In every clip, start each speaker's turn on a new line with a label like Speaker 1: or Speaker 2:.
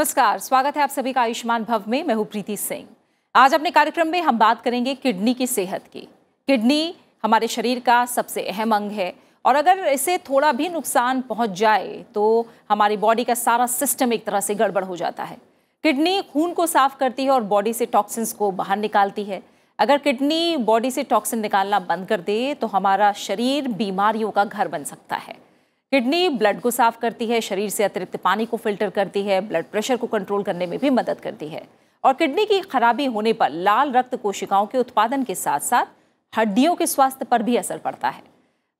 Speaker 1: नमस्कार स्वागत है आप सभी का आयुष्मान भव में मैं हूँ प्रीति सिंह आज अपने कार्यक्रम में हम बात करेंगे किडनी की सेहत की किडनी हमारे शरीर का सबसे अहम अंग है और अगर इसे थोड़ा भी नुकसान पहुंच जाए तो हमारी बॉडी का सारा सिस्टम एक तरह से गड़बड़ हो जाता है किडनी खून को साफ करती है और बॉडी से टॉक्सिन्स को बाहर निकालती है अगर किडनी बॉडी से टॉक्सिन निकालना बंद कर दे तो हमारा शरीर बीमारियों का घर बन सकता है किडनी ब्लड को साफ करती है शरीर से अतिरिक्त पानी को फिल्टर करती है ब्लड प्रेशर को कंट्रोल करने में भी मदद करती है और किडनी की खराबी होने पर लाल रक्त कोशिकाओं के उत्पादन के साथ साथ हड्डियों के स्वास्थ्य पर भी असर पड़ता है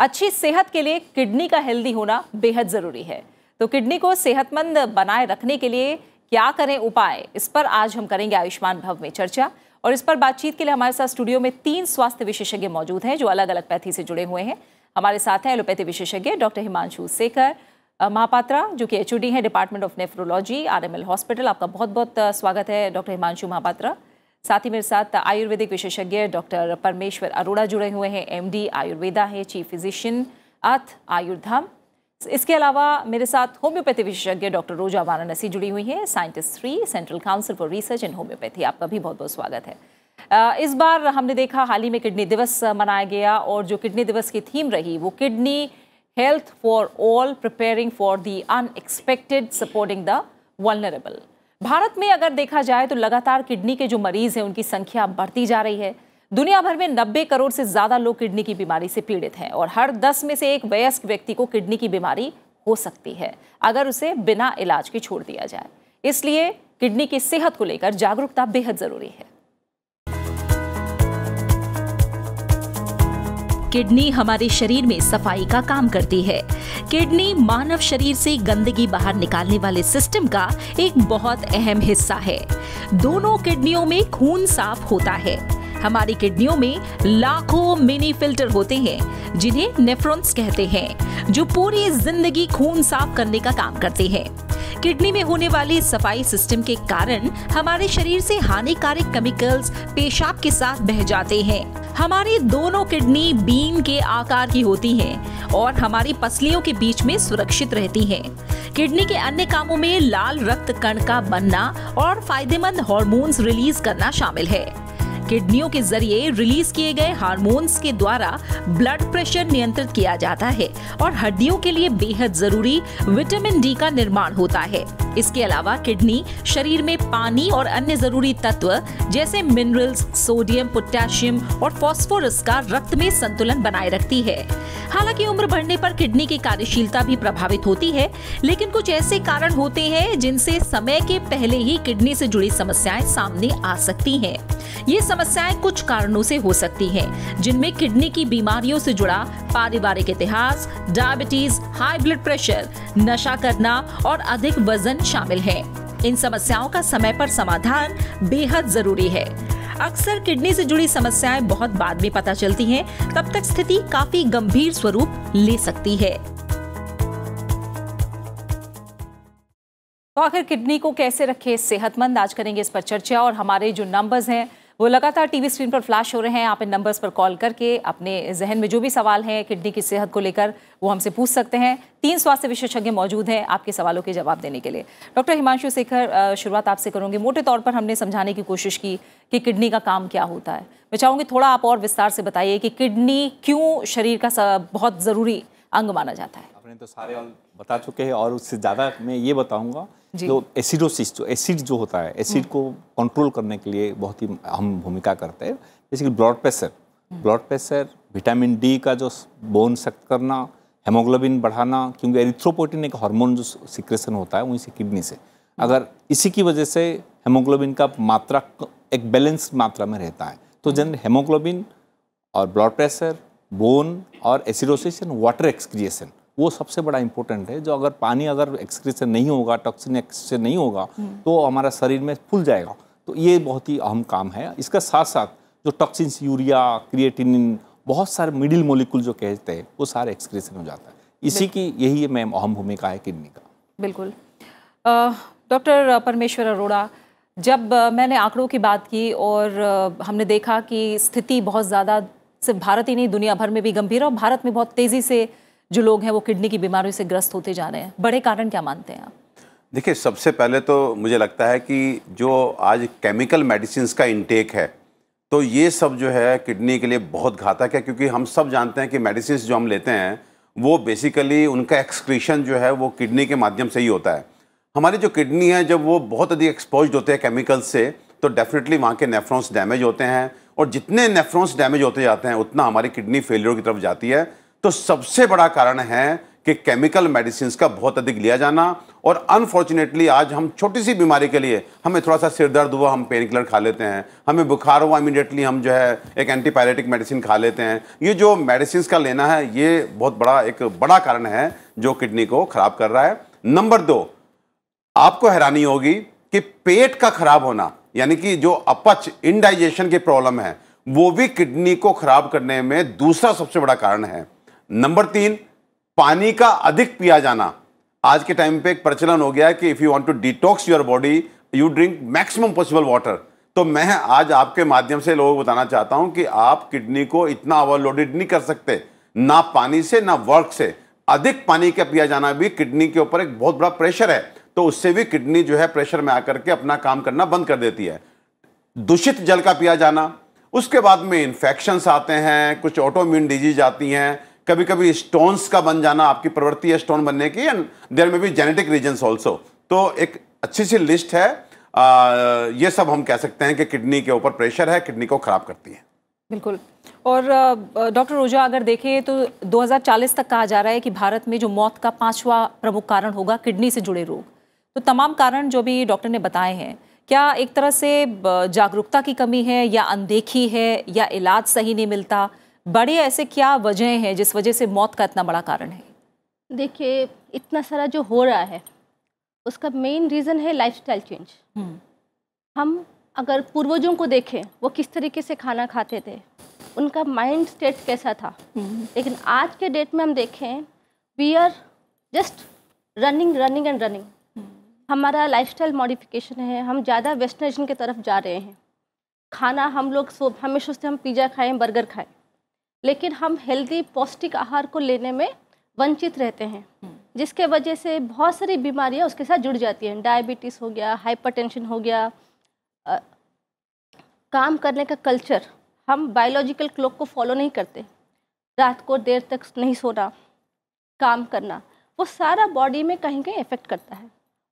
Speaker 1: अच्छी सेहत के लिए किडनी का हेल्दी होना बेहद ज़रूरी है तो किडनी को सेहतमंद बनाए रखने के लिए क्या करें उपाय इस पर आज हम करेंगे आयुष्मान भव में चर्चा और इस पर बातचीत के लिए हमारे साथ स्टूडियो में तीन स्वास्थ्य विशेषज्ञ मौजूद हैं जो अलग अलग पैथी से जुड़े हुए हैं हमारे साथ हैं एलोपैथी विशेषज्ञ डॉक्टर हिमांशु शेखर महापात्रा जो कि एच हैं department of nephrology R hospital आपका बहुत बहुत स्वागत है डॉक्टर हिमांशु महापात्रा साथ ही मेरे साथ आयुर्वेदिक विशेषज्ञ डॉक्टर परमेश्वर अरोड़ा जुड़े हुए हैं एमडी आयुर्वेदा है चीफ फिजिशियन अथ आयुर्धाम इसके अलावा मेरे साथ होम्योपैथी विशेषज्ञ डॉक्टर रोजा वाराणसी जुड़ी हुई हैं scientist three central council for research in homoeopathy आपका भी बहुत बहुत स्वागत है इस बार हमने देखा हाल ही में किडनी दिवस मनाया गया और जो किडनी दिवस की थीम रही वो kidney health for all preparing for the unexpected supporting the vulnerable Bharat में अगर देखा जाए तो लगातार किडनी के जो मरीज हैं उनकी संख्या बढ़ती जा रही है दुनिया भर में 90 करोड़ से ज़्यादा लोग किडनी की बीमारी से पीड़ित हैं और हर 10 में से एक वयस्क व्यक्ति को किडनी की बीमारी हो सकती है अगर उसे बिना इलाज के छोड़ दिया जाए इसलिए किडनी की सेहत को लेकर जागरूकता बेहद ज़रूरी है किडनी हमारे शरीर में सफाई का काम करती है किडनी मानव शरीर से गंदगी बाहर निकालने वाले सिस्टम का एक बहुत अहम हिस्सा है दोनों किडनियों में खून साफ होता है हमारी किडनियों में लाखों मिनी फिल्टर होते हैं जिन्हें नेफ्रॉन्स कहते हैं जो पूरी जिंदगी खून साफ करने का काम करते हैं किडनी में होने वाले सफाई सिस्टम के कारण हमारे शरीर से हानिकारक केमिकल्स पेशाब के साथ बह जाते हैं हमारी दोनों किडनी बीन के आकार की होती हैं और हमारी पसलियों के बीच में सुरक्षित रहती हैं। किडनी के अन्य कामों में लाल रक्त कण का बनना और फायदेमंद हॉर्मोन्स रिलीज करना शामिल है किडनियों के जरिए रिलीज किए गए हार्मोन्स के द्वारा ब्लड प्रेशर नियंत्रित किया जाता है और हड्डियों के लिए बेहद जरूरी विटामिन डी का निर्माण होता है इसके अलावा किडनी शरीर में पानी और अन्य जरूरी तत्व जैसे मिनरल्स सोडियम पोटेशियम और फॉस्फोरस का रक्त में संतुलन बनाए रखती है हालांकि उम्र बढ़ने पर किडनी की कार्यशीलता भी प्रभावित होती है लेकिन कुछ ऐसे कारण होते हैं जिनसे समय के पहले ही किडनी से जुड़ी समस्याएं सामने आ सकती हैं। ये समस्या समस्याएं कुछ कारणों से हो सकती हैं, जिनमें किडनी की बीमारियों से जुड़ा पारिवारिक इतिहास डायबिटीज हाई ब्लड प्रेशर नशा करना और अधिक वजन शामिल है इन समस्याओं का समय पर समाधान बेहद जरूरी है अक्सर किडनी से जुड़ी समस्याएं बहुत बाद में पता चलती हैं, तब तक स्थिति काफी गंभीर स्वरूप ले सकती है तो आखिर किडनी को कैसे रखें सेहतमंद आज करेंगे इस पर चर्चा और हमारे जो नंबर्स हैं वो लगातार टीवी स्क्रीन पर फ्लैश हो रहे हैं आप इन नंबर्स पर कॉल करके अपने जहन में जो भी सवाल हैं किडनी की सेहत को लेकर वो हमसे पूछ सकते हैं तीन स्वास्थ्य विशेषज्ञ मौजूद हैं आपके सवालों के जवाब देने के लिए डॉक्टर हिमांशु शेखर शुरुआत आपसे करूँगी मोटे तौर पर हमने समझाने की कोशिश की कि किडनी का काम क्या होता है मैं चाहूँगी थोड़ा आप और विस्तार से बताइए कि किडनी क्यों शरीर का बहुत ज़रूरी अंग माना जाता है आपने तो सारे
Speaker 2: बता चुके हैं और उससे ज़्यादा मैं ये बताऊँगा जो एसिडोसिस जो एसिड जो होता है एसिड को कंट्रोल करने के लिए बहुत ही अहम भूमिका करते हैं जैसे कि blood pressure blood pressure vitamin D का जो बोन सख्त करना हेमोग्लोबिन बढ़ाना क्योंकि एरिथ्रोपोटिन एक हार्मोन जो सिक्रेशन होता है वहीं से किडनी से अगर इसी की वजह से हेमोग्लोबिन का मात्रा एक बैलेंस मात्रा में रहता है तो जनरल हम्म। हेमोग्लोबिन और ब्लड प्रेशर बोन और एसिडोसिस एंड वाटर एक्सक्रिएशन वो सबसे बड़ा इंपॉर्टेंट है जो अगर पानी अगर एक्सक्रीज से नहीं होगा टॉक्सिन से नहीं होगा हम्म। तो हमारा शरीर में फूल जाएगा तो ये बहुत ही अहम काम है इसका साथ साथ जो टॉक्सिन्स यूरिया क्रिएटिनिन बहुत सारे मिडिल मोलिकुल जो कहते हैं वो सारे एक्सक्रीशन हो जाता है इसी की यही मैम अहम भूमिका है किडनी का
Speaker 1: बिल्कुल डॉक्टर परमेश्वर अरोड़ा जब मैंने आंकड़ों की बात की और हमने देखा कि स्थिति बहुत ज़्यादा सिर्फ भारत ही नहीं दुनिया भर में भी गंभीर है और भारत में बहुत तेज़ी से जो लोग हैं वो किडनी की बीमारी से ग्रस्त होते जा रहे हैं बड़े कारण क्या मानते हैं आप
Speaker 3: देखिए सबसे पहले तो मुझे लगता है कि जो आज केमिकल मेडिसिन का इनटेक है तो ये सब जो है किडनी के लिए बहुत घातक है क्योंकि हम सब जानते हैं कि मेडिसिन जो हम लेते हैं वो बेसिकली उनका एक्सक्रीशन जो है वो किडनी के माध्यम से ही होता है हमारी जो किडनी है जब वो बहुत अधिक एक्सपोज होते हैं केमिकल्स से तो डेफिनेटली वहाँ के नेफ्रॉन्स डैमेज होते हैं और जितने नेफ्रॉन्स डैमेज होते जाते हैं उतना हमारी किडनी फेलियर की तरफ जाती है तो सबसे बड़ा कारण है कि केमिकल मेडिसिन का बहुत अधिक लिया जाना और अनफॉर्चुनेटली आज हम छोटी सी बीमारी के लिए हमें थोड़ा सा सिर दर्द हुआ हम पेन किलर खा लेते हैं हमें बुखार हुआ इमीडिएटली हम जो है एक एंटीपायरेटिक मेडिसिन खा लेते हैं ये जो मेडिसिन का लेना है ये बहुत बड़ा एक बड़ा कारण है जो किडनी को ख़राब कर रहा है नंबर दो आपको हैरानी होगी कि पेट का खराब होना यानी कि जो अपच इनडाइजेशन की प्रॉब्लम है वो भी किडनी को खराब करने में दूसरा सबसे बड़ा कारण है नंबर तीन पानी का अधिक पिया जाना आज के टाइम पे एक प्रचलन हो गया है कि if you want to detox your body you drink maximum possible water तो मैं आज आपके माध्यम से लोगों को बताना चाहता हूं कि आप किडनी को इतना ओवरलोडेड नहीं कर सकते ना पानी से ना वर्क से अधिक पानी का पिया जाना भी किडनी के ऊपर एक बहुत बड़ा प्रेशर है तो उससे भी किडनी जो है प्रेशर में आकर के अपना काम करना बंद कर देती है दूषित जल का पिया जाना उसके बाद में इन्फेक्शंस आते हैं कुछ ऑटोम्यून डिजीज आती हैं कभी कभी स्टोन्स का बन जाना आपकी प्रवृत्ति है स्टोन बनने की एंड देर में भी जेनेटिक रीजन ऑल्सो तो एक अच्छी सी लिस्ट है आ, ये सब हम कह सकते हैं कि किडनी के ऊपर प्रेशर है किडनी को ख़राब करती है
Speaker 1: बिल्कुल और डॉक्टर रोजा अगर देखें तो 2040 तक कहा जा रहा है कि भारत में जो मौत का पांचवा प्रमुख कारण होगा किडनी से जुड़े रोग तो तमाम कारण जो भी डॉक्टर ने बताए हैं क्या एक तरह से जागरूकता की कमी है या अनदेखी है या इलाज सही नहीं मिलता बड़े ऐसे क्या वजह हैं जिस वजह से मौत का इतना बड़ा कारण है
Speaker 4: देखिए इतना सारा जो हो रहा है उसका मेन रीज़न है स्टाइल हम्म। चेंज हम अगर पूर्वजों को देखें वो किस तरीके से खाना खाते थे उनका माइंड स्टेट कैसा था हम्म। लेकिन आज के डेट में हम देखें we are just running running and running हमारा लाइफस्टाइल मॉडिफिकेशन है हम ज़्यादा वेस्टर्नाइजेशन की तरफ जा रहे हैं खाना हम लोग सो हमेशा उससे हम पिज़्ज़ा खाएं बर्गर खाएं लेकिन हम हेल्दी पौष्टिक आहार को लेने में वंचित रहते हैं हम्म। जिसके वजह से बहुत सारी बीमारियां उसके साथ जुड़ जाती हैं डायबिटीज़ हो गया हाइपरटेंशन हो गया आ, काम करने का कल्चर हम बायोलॉजिकल क्लॉक को फॉलो नहीं करते रात को देर तक नहीं सोना काम करना वो सारा बॉडी में कहीं कहीं इफेक्ट करता है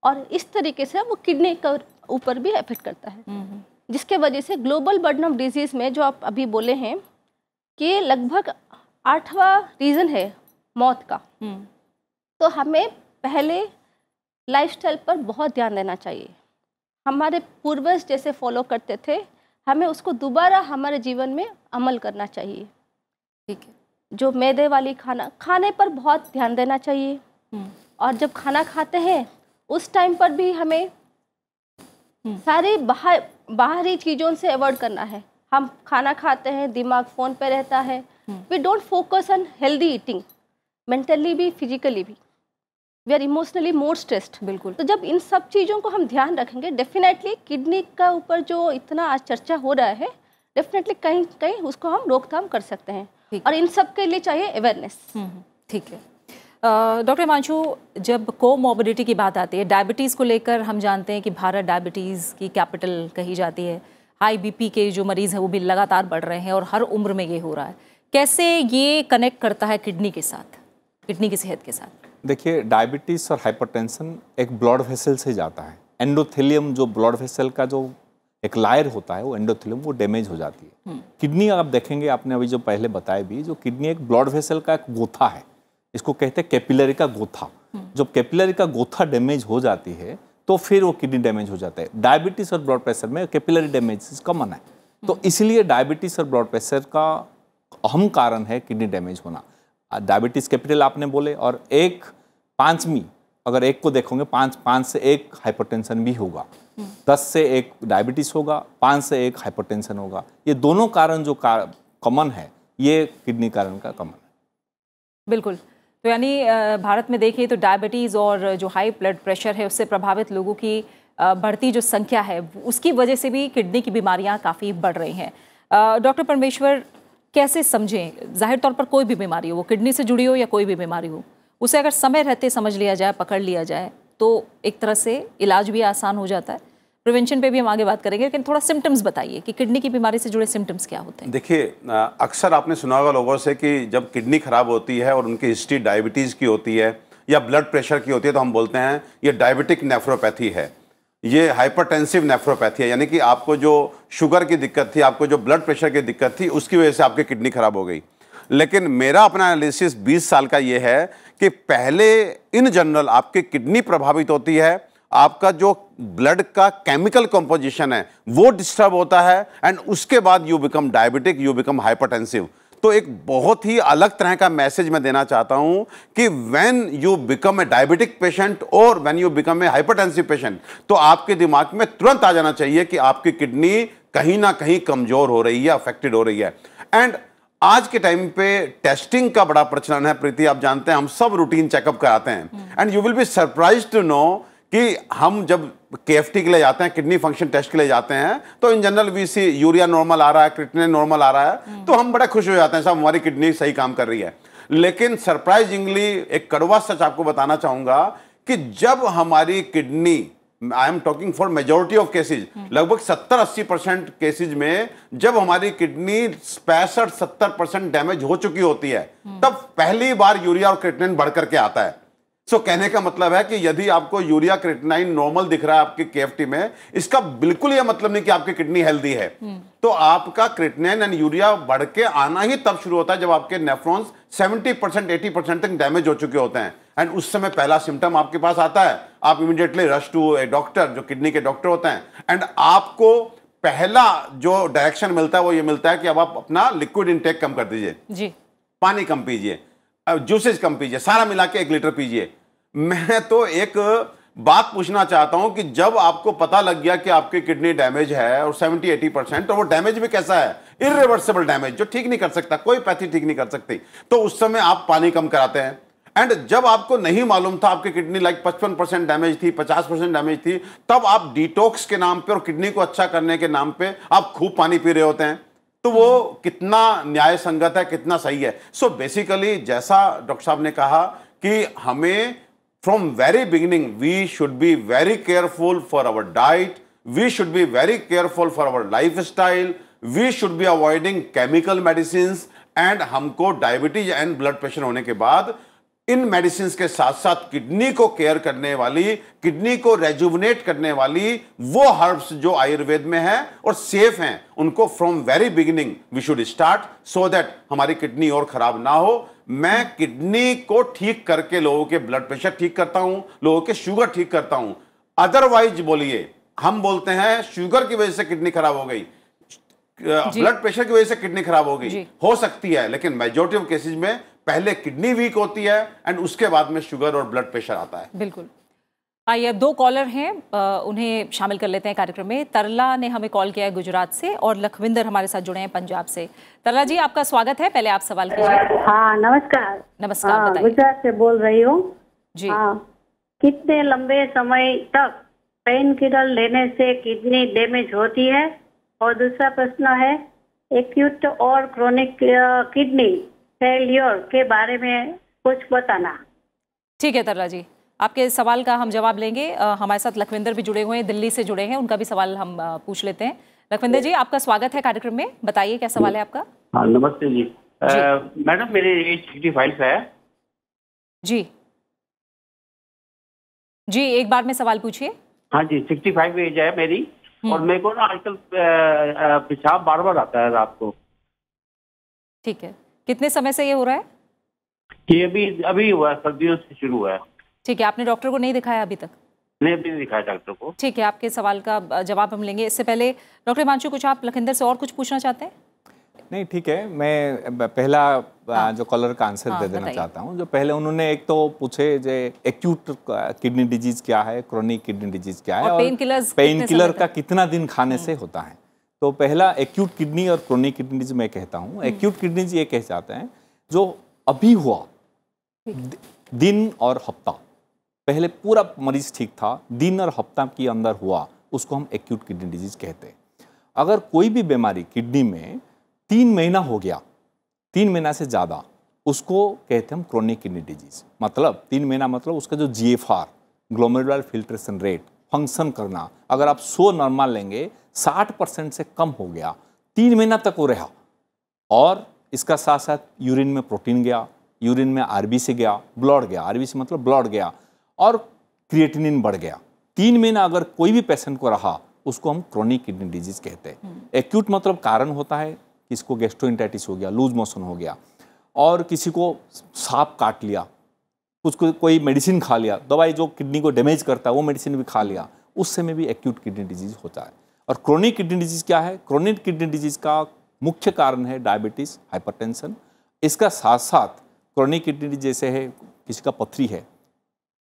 Speaker 4: और इस तरीके से वो किडनी के ऊपर भी इफेक्ट करता है हम्म, हम्म। जिसके वजह से ग्लोबल बर्डन ऑफ डिजीज़ में जो आप अभी बोले हैं कि लगभग आठवां रीज़न है मौत का हम्म। तो हमें पहले लाइफस्टाइल पर बहुत ध्यान देना चाहिए हमारे पूर्वज जैसे फॉलो करते थे हमें उसको दोबारा हमारे जीवन में अमल करना चाहिए ठीक है जो मैदे वाली खाना खाने पर बहुत ध्यान देना चाहिए हम्म। और जब खाना खाते हैं उस टाइम पर भी हमें हम्म। सारी बाहर बाहरी चीज़ों से अवॉइड करना है हम खाना खाते हैं दिमाग फ़ोन पे रहता है we don't focus on healthy eating mentally भी फिजिकली भी we are emotionally more stressed बिल्कुल तो जब इन सब चीज़ों को हम ध्यान रखेंगे डेफिनेटली किडनी का ऊपर जो इतना आज चर्चा हो रहा है डेफिनेटली कहीं कहीं उसको हम रोकथाम कर सकते हैं और इन सब के लिए चाहिए अवेयरनेस हम्म, हम्म, ठीक है डॉक्टर मांशू
Speaker 1: जब को मोबिलिटी की बात आती है डायबिटीज़ को लेकर हम जानते हैं कि भारत डायबिटीज़ की कैपिटल कही जाती है हाई बीपी के जो मरीज़ हैं वो भी लगातार बढ़ रहे हैं और हर उम्र में ये हो रहा है कैसे ये कनेक्ट करता है किडनी के साथ किडनी की सेहत के साथ
Speaker 2: देखिए डायबिटीज़ और हाइपरटेंशन एक ब्लड वेसल से जाता है एंडोथेलियम जो ब्लड वेसल का जो एक लायर होता है वो एंडोथेलियम वो डैमेज हो जाती है किडनी हम्म। आप देखेंगे आपने अभी जो पहले बताया भी जो किडनी एक ब्लड वेसल का एक गोथा है इसको कहते हैं कैपिलरी का गोथा हम्म। जब कैपिलरी का गोथा डैमेज हो जाती है तो फिर वो किडनी डैमेज हो जाता है डायबिटीज़ और ब्लड प्रेशर में कैपिलरी डैमेज कॉमन है तो हम्म। इसलिए डायबिटीज़ और ब्लड प्रेशर का अहम कारण है किडनी डैमेज होना डायबिटीज़ कैपिटल आपने बोले और एक पांचवी अगर एक को देखोगे पाँच पाँच से एक हाइपरटेंशन भी होगा हम्म। दस से एक डायबिटीज़ होगा पाँच से एक हाइपरटेंशन होगा ये दोनों कारण जो कॉमन है ये किडनी कारण का कॉमन है
Speaker 1: बिल्कुल तो यानी भारत में देखिए तो डायबिटीज़ और जो हाई ब्लड प्रेशर है उससे प्रभावित लोगों की बढ़ती जो संख्या है उसकी वजह से भी किडनी की बीमारियां काफ़ी बढ़ रही हैं डॉक्टर परमेश्वर कैसे समझें जाहिर तौर पर कोई भी बीमारी हो वो किडनी से जुड़ी हो या कोई भी बीमारी हो उसे अगर समय रहते समझ लिया जाए पकड़ लिया जाए तो एक तरह से इलाज भी आसान हो जाता है प्रिवेंशन पे भी हम आगे बात करेंगे लेकिन थोड़ा सिम्टम्स बताइए कि किडनी की बीमारी से जुड़े सिम्टम्स क्या होते
Speaker 3: हैं देखिए अक्सर आपने सुना होगा लोगों से कि जब किडनी खराब होती है और उनकी हिस्ट्री डायबिटीज़ की होती है या ब्लड प्रेशर की होती है तो हम बोलते हैं ये डायबिटिक नेफ्रोपैथी है ये हाइपरटेंसिव नेफ्रोपैथी है यानी कि आपको जो शुगर की दिक्कत थी आपको जो ब्लड प्रेशर की दिक्कत थी उसकी वजह से आपकी किडनी खराब हो गई लेकिन मेरा अपना एनालिसिस 20 साल का ये है कि पहले इन जनरल आपकी किडनी प्रभावित होती है आपका जो ब्लड का केमिकल कंपोजिशन है वो डिस्टर्ब होता है एंड उसके बाद you become diabetic you become hypertensive तो एक बहुत ही अलग तरह का मैसेज मैं देना चाहता हूं कि when you become a diabetic patient और when you become a hypertensive patient तो आपके दिमाग में तुरंत आ जाना चाहिए कि आपकी किडनी कहीं ना कहीं कमजोर हो रही है अफेक्टेड हो रही है एंड आज के टाइम पे टेस्टिंग का बड़ा प्रचलन है प्रीति आप जानते हैं हम सब रूटीन चेकअप कराते हैं and you will be surprise to know कि हम जब के के लिए जाते हैं किडनी फंक्शन टेस्ट के लिए जाते हैं तो in general we see urea normal आ रहा है क्रिटनिन नॉर्मल आ रहा है तो हम बड़े खुश हो जाते हैं साहब हमारी किडनी सही काम कर रही है लेकिन सरप्राइजिंगली एक कड़वा सच आपको बताना चाहूंगा कि जब हमारी kidney I am talking for majority of cases लगभग सत्तर अस्सी परसेंट केसेज में जब हमारी किडनी पैंसठ सत्तर परसेंट डैमेज हो चुकी होती है तब पहली बार यूरिया और क्रिटनिन बढ़ करके आता है सो so, कहने का मतलब है कि यदि आपको यूरिया क्रिटनाइन नॉर्मल दिख रहा है आपके केएफटी में इसका बिल्कुल यह मतलब नहीं कि आपकी किडनी हेल्दी है हम्म। तो आपका क्रिटनाइन एंड यूरिया बढ़ के आना ही तब शुरू होता है जब आपके नेफ्रॉन्स 70 परसेंट एटी परसेंट तक डैमेज हो चुके होते हैं एंड उस समय पहला सिम्टम आपके पास आता है आप immediately rush to a doctor जो किडनी के डॉक्टर होते हैं एंड आपको पहला जो डायरेक्शन मिलता है वो ये मिलता है कि अब आप अपना लिक्विड इनटेक कम कर दीजिए जी पानी कम पीजिए जूसेज कम पीजिए सारा मिला के एक लीटर पीजिए मैं तो एक बात पूछना चाहता हूं कि जब आपको पता लग गया कि आपकी किडनी डैमेज है और 70 80 परसेंट और वो डैमेज भी कैसा है इरिवर्सिबल डैमेज जो ठीक नहीं कर सकता कोई पैथी ठीक नहीं कर सकती तो उस समय आप पानी कम कराते हैं एंड जब आपको नहीं मालूम था आपकी किडनी लाइक पचपन परसेंट डैमेज थी पचास परसेंट डैमेज थी तब आप डिटॉक्स के नाम पे और किडनी को अच्छा करने के नाम पे आप खूब पानी पी रहे होते हैं तो वो कितना न्याय संगत है कितना सही है सो so बेसिकली जैसा डॉक्टर साहब ने कहा कि हमें from very beginning we should be very careful for our diet we should be very careful for our life style we should be avoiding chemical medicine and हमको diabetes and blood pressure होने के बाद इन medicine के साथ साथ kidney को care करने वाली किडनी को रेजुवनेट करने वाली वो हर्ब्स जो आयुर्वेद में है और सेफ हैं उनको from very beginning we should start so that हमारी किडनी और खराब ना हो मैं किडनी को ठीक करके लोगों के ब्लड प्रेशर ठीक करता हूं लोगों के शुगर ठीक करता हूं अदरवाइज बोलिए हम बोलते हैं शुगर की वजह से किडनी खराब हो गई ब्लड प्रेशर की वजह से किडनी खराब हो गई हो सकती है लेकिन मेजोरिटी ऑफ केसेज में पहले किडनी वीक होती है एंड उसके बाद में शुगर और ब्लड प्रेशर आता है
Speaker 1: बिल्कुल आइए हाँ, दो कॉलर हैं उन्हें शामिल कर लेते हैं कार्यक्रम में तरला ने हमें कॉल किया है गुजरात से और लखविंदर हमारे साथ जुड़े हैं पंजाब से तरला जी आपका स्वागत है पहले आप सवाल
Speaker 4: कीजिए हाँ नमस्कार नमस्कार हाँ, गुजरात से बोल रही हूँ जी हाँ,
Speaker 1: कितने लंबे
Speaker 4: समय तक पेन किलर लेने से किडनी डैमेज
Speaker 5: होती है और दूसरा प्रश्न है एक्यूट और क्रोनिक किडनी फेल्योर के बारे में कुछ बताना
Speaker 1: ठीक है तर्रा जी आपके सवाल का हम जवाब लेंगे आ, हमारे साथ लखविंदर भी जुड़े हुए हैं दिल्ली से जुड़े हैं उनका भी सवाल हम पूछ लेते हैं लखविंदर जी आपका स्वागत है कार्यक्रम में बताइए क्या सवाल है आपका
Speaker 6: हाँ नमस्ते जी, जी। मैडम मेरे एज चिट्ठी फाइल्स है जी
Speaker 1: जी एक बार में सवाल पूछिए
Speaker 6: हाँ जी सिक्सटी फाइव एज है मेरी हम्म। और मेरे को ना आजकल पेशाब बार बार आता है रात को
Speaker 1: ठीक है कितने समय से ये हो रहा है
Speaker 6: ये भी अभी हुआ सर्दियों से शुरू हुआ है
Speaker 1: ठीक है आपने डॉक्टर को नहीं दिखाया अभी तक
Speaker 6: नहीं अभी दिखाया डॉक्टर
Speaker 1: को ठीक है आपके सवाल का जवाब हम लेंगे इससे पहले डॉक्टर मानसू कुछ आप लखिंदर से और कुछ पूछना चाहते हैं
Speaker 2: नहीं ठीक है मैं पहला हाँ, जो कॉलर का आंसर हाँ, दे देना चाहता हूँ जो पहले उन्होंने एक तो पूछे जो एक्यूट किडनी डिजीज क्या है क्रोनिक किडनी डिजीज क्या है और, और पेन किलर पेन किलर का कितना दिन खाने हम्म। से होता है तो पहला एक्यूट किडनी और क्रोनिक किडनीज मैं कहता हूँ एक्यूट हम्म। किडनीज ये कह जाते हैं जो अभी हुआ दिन और हफ्ता पहले पूरा मरीज ठीक था दिन और हफ्ता के अंदर हुआ उसको हम एक्यूट किडनी डिजीज कहते हैं अगर कोई भी बीमारी किडनी में तीन महीना हो गया तीन महीना से ज़्यादा उसको कहते हैं हम क्रोनिक किडनी डिजीज मतलब तीन महीना मतलब उसका जो G F R glomerular filtration rate function करना अगर आप सो नॉर्मल लेंगे साठ परसेंट से कम हो गया तीन महीना तक वो रहा और इसका साथ साथ यूरिन में प्रोटीन गया यूरिन में आरबी से गया ब्लड गया आरबी से मतलब ब्लड गया और क्रिएटिनिन बढ़ गया तीन महीना अगर कोई भी पेशेंट को रहा उसको हम क्रोनिक किडनी डिजीज कहते हैं एक्यूट हम्म। मतलब कारण होता है किसको गेस्ट्रोइंटाइटिस हो गया लूज मोशन हो गया और किसी को सांप काट लिया उसको कोई मेडिसिन खा लिया दवाई जो किडनी को डैमेज करता है वो मेडिसिन भी खा लिया उस समय भी एक्यूट किडनी डिजीज होता है और क्रोनिक किडनी डिजीज क्या है क्रोनिक किडनी डिजीज का मुख्य कारण है डायबिटीज़ हाइपर इसका साथ साथ क्रोनिक किडनी जैसे है किसी का पथरी है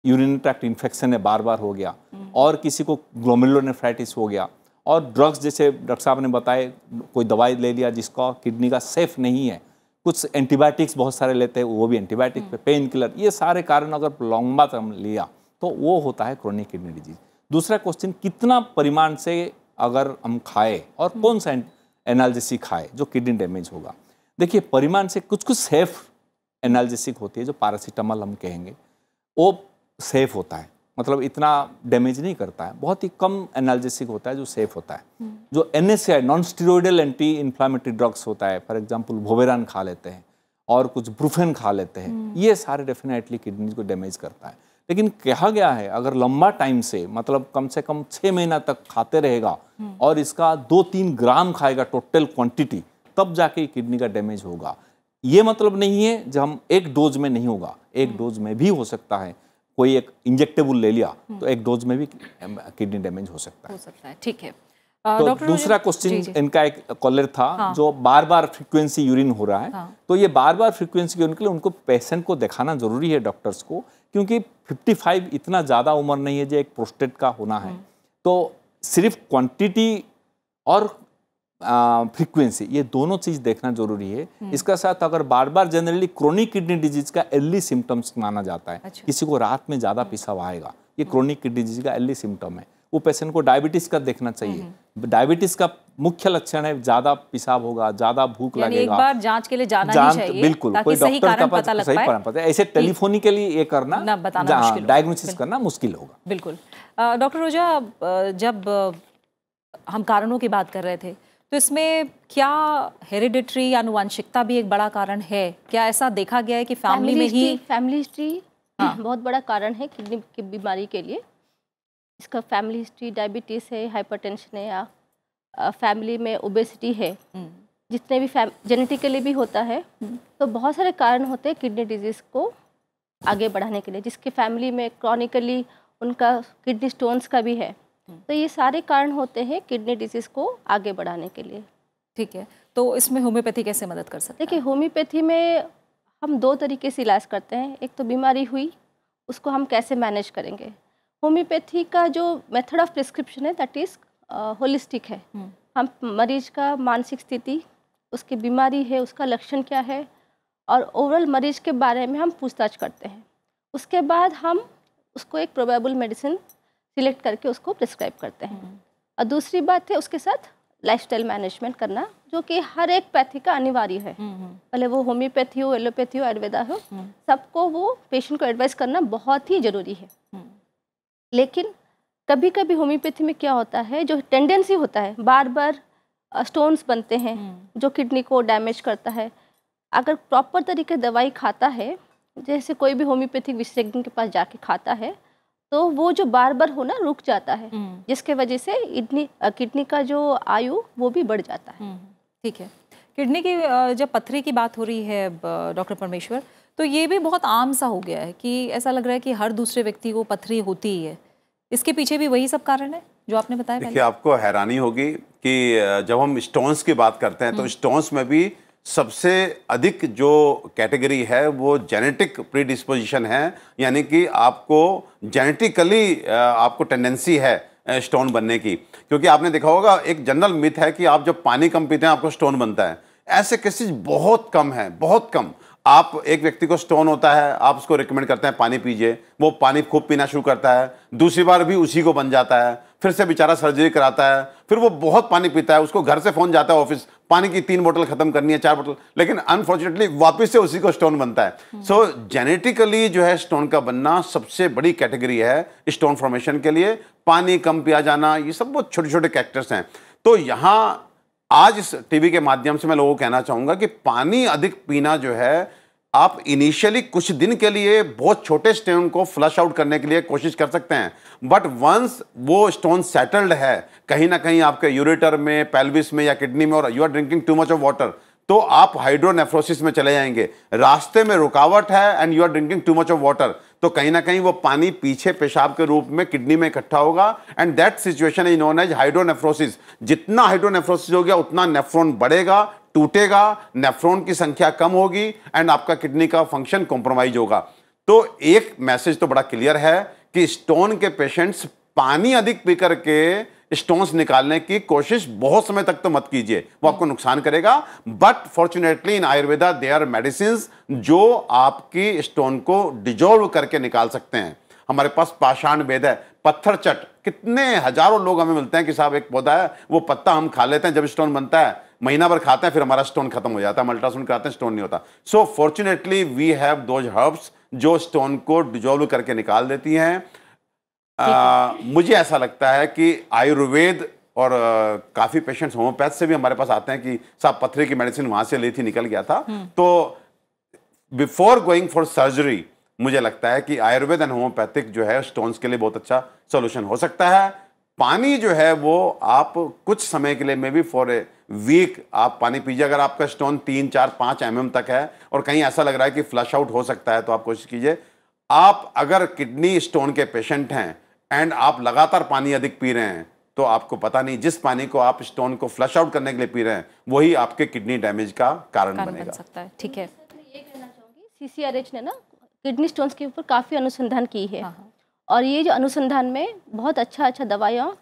Speaker 2: यूरिन ट्रैक्ट इन्फेक्शन है बार बार हम्म। हो गया और किसी को ग्लोमिलोनेफ्राइटिस हो गया और ड्रग्स जैसे डॉक्टर साहब ने बताए कोई दवाई ले लिया जिसका किडनी का सेफ नहीं है कुछ एंटीबायोटिक्स बहुत सारे लेते हैं वो भी एंटीबायोटिक हम्म। पे पेन किलर ये सारे कारण अगर लंबा हम लिया तो वो होता है क्रोनिक किडनी डिजीज दूसरा क्वेश्चन कितना परिमाण से अगर हम खाए और हम्म। कौन सा एनालजेसिक खाए जो किडनी डैमेज होगा देखिए परिमाण से कुछ कुछ सेफ एनालजेसिक होती है जो पारासीटामल हम कहेंगे वो सेफ होता है मतलब इतना डैमेज नहीं करता है बहुत ही कम एनालिसिक होता है जो सेफ होता है हम्म। जो N S I non steroidal anti inflammatory drugs होता है फॉर एग्जाम्पल भोबेरान खा लेते हैं और कुछ ब्रूफेन खा लेते हैं हम्म। ये सारे डेफिनेटली किडनी को डैमेज करता है लेकिन कहा गया है अगर लंबा टाइम से मतलब कम से कम छः महीना तक खाते रहेगा हम्म। और इसका दो तीन ग्राम खाएगा टोटल क्वांटिटी तब जाके किडनी का डैमेज होगा ये मतलब नहीं है जब हम एक डोज में नहीं होगा एक डोज में भी हो सकता है कोई एक इंजेक्टेबल ले लिया हम्म। तो एक डोज में भी किडनी डैमेज हो सकता
Speaker 1: है हो सकता है ठीक है तो दूसरा क्वेश्चन
Speaker 2: इनका एक कॉलर था हाँ। जो बार बार फ्रीक्वेंसी यूरिन हो रहा है हाँ। तो ये बार बार फ्रीक्वेंसी यूरिन के लिए उनको पेशेंट को दिखाना जरूरी है डॉक्टर्स को क्योंकि 55 इतना ज़्यादा उम्र नहीं है जो एक प्रोस्टेट का होना है हम्म। तो सिर्फ क्वांटिटी और फ्रीक्वेंसी ये दोनों चीज़ देखना जरूरी है हम्म। इसका साथ अगर बार बार जनरली क्रोनिक किडनी डिजीज का एर्ली सिम्टम्स माना जाता है अच्छा। किसी को रात में ज़्यादा हम्म। पिसाव आएगा ये क्रोनिक किडनी डिजीज का एर्ली सिम्टम है वो पेशेंट को डायबिटीज़ का देखना चाहिए डायबिटीज़ हम्म, का मुख्य लक्षण है ज़्यादा पिसाब होगा ज़्यादा भूख लगेगा एक बार
Speaker 1: जांच के लिए जाना जांच, चाहिए बिल्कुल कोई डॉक्टर का पता सही पता है ऐसे
Speaker 2: लिए ये करना डायग्नोसिस करना मुश्किल होगा
Speaker 1: बिल्कुल डॉक्टर रोजा जब हम कारणों की बात कर रहे थे तो इसमें क्या हेरिडिटरी अनुवंशिकता भी एक बड़ा कारण है क्या ऐसा देखा गया है कि फैमिली में ही
Speaker 4: फैमिली हिस्ट्री हाँ। बहुत बड़ा कारण है किडनी की बीमारी के लिए इसका फैमिली हिस्ट्री डायबिटीज़ है हाइपरटेंशन है या फैमिली में ओबेसिटी है हम्म। जितने भी फैम जेनेटिकली भी होता है तो बहुत सारे कारण होते हैं किडनी डिजीज़ को आगे बढ़ाने के लिए जिसकी फैमिली में क्रॉनिकली उनका किडनी स्टोन्स का भी है हम्म। तो ये सारे कारण होते हैं किडनी डिजीज़ को आगे बढ़ाने के लिए ठीक है तो इसमें होम्योपैथी कैसे मदद कर सकते देखिए होम्योपैथी में हम दो तरीके से इलाज करते हैं एक तो बीमारी हुई उसको हम कैसे मैनेज करेंगे होम्योपैथी का जो मेथड ऑफ प्रिस्क्रिप्शन है दैट इज़ होलिस्टिक है हम्म। हम मरीज का मानसिक स्थिति उसकी बीमारी है उसका लक्षण क्या है और ओवरऑल मरीज के बारे में हम पूछताछ करते हैं उसके बाद हम उसको एक प्रोबेबल मेडिसिन सिलेक्ट करके उसको प्रिस्क्राइब करते हैं हम्म। और दूसरी बात है उसके साथ लाइफस्टाइल मैनेजमेंट करना जो कि हर एक पैथी का अनिवार्य है हम्म, हम्म। भले वो होम्योपैथी हो एलोपैथी हो आयुर्वेदा हो सबको वो पेशेंट को एडवाइस करना बहुत ही ज़रूरी है लेकिन कभी कभी होम्योपैथी में क्या होता है जो टेंडेंसी होता है बार बार स्टोन्स बनते हैं जो किडनी को डैमेज करता है अगर प्रॉपर तरीके दवाई खाता है जैसे कोई भी होम्योपैथिक विशेषज्ञ के पास जाके खाता है तो वो जो बार बार होना रुक जाता है हम्म। जिसके वजह से इतनी किडनी का जो आयु वो भी बढ़ जाता है हम्म, ठीक है
Speaker 1: किडनी की जब पथरी की बात हो रही है डॉक्टर परमेश्वर तो ये भी बहुत आम सा हो गया है कि ऐसा लग रहा है कि हर दूसरे व्यक्ति को पथरी होती ही है इसके पीछे भी वही सब कारण है जो आपने बताया देखिए
Speaker 3: आपको हैरानी होगी कि जब हम स्टोन्स की बात करते हैं तो स्टोन्स हम्म। में भी सबसे अधिक जो कैटेगरी है वो जेनेटिक प्रीडिस्पोजिशन है यानी कि आपको जेनेटिकली आपको टेंडेंसी है स्टोन बनने की क्योंकि आपने देखा होगा एक जनरल मिथ है कि आप जब पानी कम पीते हैं आपको स्टोन बनता है ऐसे केसेस बहुत कम है बहुत कम आप एक व्यक्ति को स्टोन होता है आप उसको रिकमेंड करते हैं पानी पीजिए वो पानी खूब पीना शुरू करता है दूसरी बार भी उसी को बन जाता है फिर से बेचारा सर्जरी कराता है फिर वो बहुत पानी पीता है उसको घर से फ़ोन जाता है ऑफिस पानी की तीन बोतल खत्म करनी है चार बोतल लेकिन अनफॉर्चुनेटली वापस से उसी को स्टोन बनता है सो जेनेटिकली so, जो है स्टोन का बनना सबसे बड़ी कैटेगरी है स्टोन फॉर्मेशन के लिए पानी कम पिया जाना ये सब बहुत छोटे छोटे कैक्टर्स हैं तो यहाँ आज इस टीवी के माध्यम से मैं लोगों को कहना चाहूँगा कि पानी अधिक पीना जो है आप इनिशियली कुछ दिन के लिए बहुत छोटे स्टोन को फ्लश आउट करने के लिए कोशिश कर सकते हैं बट वंस वो स्टोन सेटल्ड है कहीं ना कहीं आपके यूरेटर में पेल्विस में या किडनी में और you are drinking too much of water तो आप हाइड्रोनेफ्रोसिस में चले जाएंगे रास्ते में रुकावट है and you are drinking too much of water तो कहीं ना कहीं वो पानी पीछे पेशाब के रूप में किडनी में इकट्ठा होगा and that situation is known as hydronephrosis जितना हाइड्रोनेफ्रोसिस हो गया उतना नेफ्रोन बढ़ेगा टूटेगा नेफ्रॉन की संख्या कम होगी एंड आपका किडनी का फंक्शन कॉम्प्रोमाइज होगा तो एक मैसेज तो बड़ा क्लियर है कि स्टोन के पेशेंट्स पानी अधिक पी करके स्टोन्स निकालने की कोशिश बहुत समय तक तो मत कीजिए वो आपको नुकसान करेगा but fortunately in Ayurveda there are medicine जो आपकी स्टोन को डिजोल्व करके निकाल सकते हैं हमारे पास पाषाण वेद है पत्थर चट कितने हजारों लोग हमें मिलते हैं कि साहब एक पौधा है वो पत्ता हम खा लेते हैं जब स्टोन बनता है महीना भर खाते हैं फिर हमारा स्टोन खत्म हो जाता है अल्ट्रासाउंड कराते हैं स्टोन नहीं होता so fortunately we have those herbs जो स्टोन को डिजोल्व करके निकाल देती हैं मुझे ऐसा लगता है कि आयुर्वेद और काफ़ी पेशेंट्स होम्योपैथ से भी हमारे पास आते हैं कि साहब पत्थरे की मेडिसिन वहाँ से ली थी निकल गया था हम्म। तो बिफोर गोइंग फॉर सर्जरी मुझे लगता है कि आयुर्वेद एंड होम्योपैथिक जो है स्टोन्स के लिए बहुत अच्छा सोल्यूशन हो सकता है पानी जो है वो आप कुछ समय के लिए maybe for a week आप पानी पीजिए अगर आपका स्टोन तीन चार पाँच एम तक है और कहीं ऐसा लग रहा है कि फ्लश आउट हो सकता है तो आप कोशिश कीजिए आप अगर किडनी स्टोन के पेशेंट हैं एंड आप लगातार पानी अधिक पी रहे हैं तो आपको पता नहीं जिस पानी को आप स्टोन को फ्लश आउट करने के लिए पी रहे हैं वही आपके किडनी डैमेज का कारण, कारण बनेगा बन
Speaker 4: सकता है ठीक है सी सी आर एच ने ना किडनी स्टोन्स के ऊपर काफ़ी अनुसंधान की है हाँ, हाँ। और ये जो अनुसंधान में बहुत अच्छा अच्छा दवाइयाँ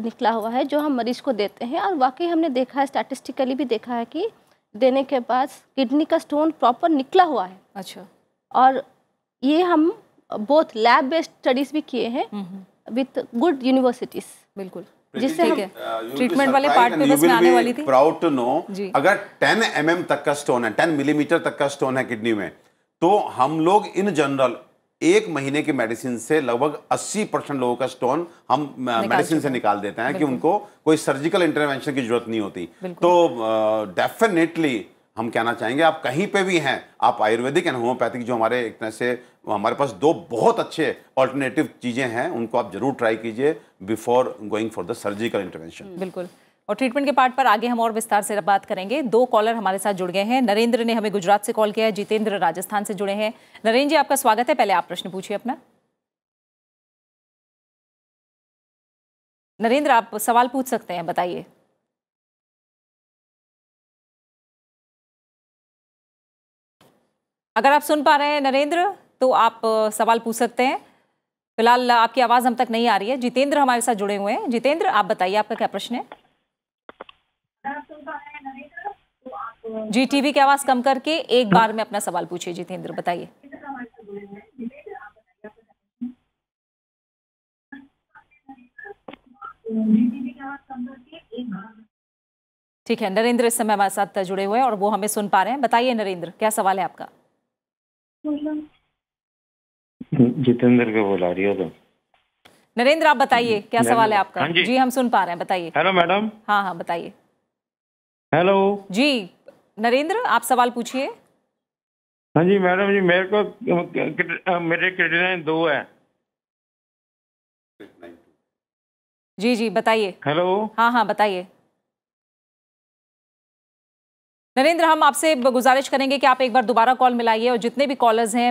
Speaker 4: निकला हुआ है जो हम मरीज को देते हैं और वाकई हमने देखा है स्टैटिस्टिकली भी देखा है कि देने के बाद किडनी का स्टोन प्रॉपर निकला हुआ है अच्छा और ये हम बोथ लैब बेस्ड स्टडीज भी किए हैं विथ गुड यूनिवर्सिटीज बिल्कुल जिससे ट्रीटमेंट uh, वाले पार्ट में बस आने वाली थी
Speaker 3: प्राउड टू नो अगर 10 एम mm तक का स्टोन है 10 मिलीमीटर mm तक का स्टोन है किडनी में तो हम लोग इन जनरल एक महीने के मेडिसिन से लगभग 80 परसेंट लोगों का स्टोन हम मेडिसिन uh, से निकाल देते हैं कि उनको कोई सर्जिकल इंटरवेंशन की जरूरत नहीं होती तो डेफिनेटली uh, हम कहना चाहेंगे आप कहीं पे भी हैं आप आयुर्वेदिक एंड होम्योपैथिक जो हमारे एक तरह से हमारे पास दो बहुत अच्छे ऑल्टरनेटिव चीज़ें हैं उनको आप जरूर ट्राई कीजिए before going for the surgical intervention
Speaker 1: बिल्कुल और ट्रीटमेंट के पार्ट पर आगे हम और विस्तार से बात करेंगे दो कॉलर हमारे साथ जुड़ गए हैं नरेंद्र ने हमें गुजरात से कॉल किया है जितेंद्र राजस्थान से जुड़े हैं नरेंद्र जी आपका स्वागत है पहले आप प्रश्न पूछिए अपना नरेंद्र आप सवाल पूछ सकते हैं बताइए अगर आप सुन पा रहे हैं नरेंद्र तो आप सवाल पूछ सकते हैं फिलहाल आपकी आवाज़ हम तक नहीं आ रही है जितेंद्र हमारे साथ जुड़े हुए हैं जितेंद्र आप बताइए आपका क्या प्रश्न है जी टीवी की आवाज कम करके एक बार में अपना सवाल पूछिए जितेंद्र बताइए ठीक है नरेंद्र इस समय हमारे साथ जुड़े हुए हैं और वो हमें सुन पा रहे हैं बताइए नरेंद्र क्या सवाल है आपका
Speaker 6: जितेंद्र के बोला रही हो
Speaker 1: नरेंद्र आप बताइए क्या सवाल है आपका हाँ जी हम सुन पा रहे हैं बताइए हेलो मैडम हाँ हाँ बताइए
Speaker 6: हेलो जी
Speaker 1: नरेंद्र आप सवाल पूछिए
Speaker 6: हाँ जी मैडम जी मेरे को मेरे क्रेडिट लाइन दो है
Speaker 1: जी जी बताइए हेलो हाँ हाँ बताइए नरेंद्र हम आपसे गुजारिश करेंगे कि आप एक बार दोबारा कॉल मिलाइए और जितने भी कॉलर्स हैं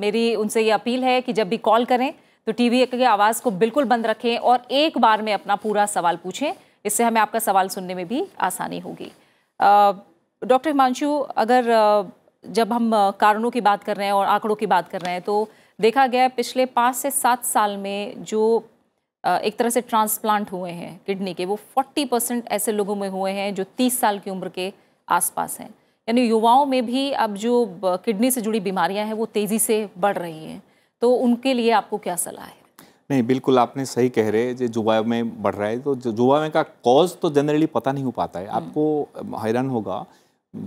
Speaker 1: मेरी उनसे ये अपील है कि जब भी कॉल करें तो टीवी की आवाज़ को बिल्कुल बंद रखें और एक बार में अपना पूरा सवाल पूछें इससे हमें आपका सवाल सुनने में भी आसानी होगी डॉक्टर हिमांशु अगर जब हम कारणों की बात कर रहे हैं और आंकड़ों की बात कर रहे हैं तो देखा गया पिछले पाँच से सात साल में जो एक तरह से ट्रांसप्लांट हुए हैं किडनी के वो 40 परसेंट ऐसे लोगों में हुए हैं जो 30 साल की उम्र के आसपास हैं यानी युवाओं में भी अब जो किडनी से जुड़ी बीमारियां हैं वो तेज़ी से बढ़ रही हैं तो उनके लिए आपको क्या सलाह है
Speaker 2: नहीं बिल्कुल आपने सही कह रहे जो जुआ में बढ़ रहा है तो जुआ में का कॉज तो जनरली पता नहीं हो पाता है हम्म। आपको हैरान होगा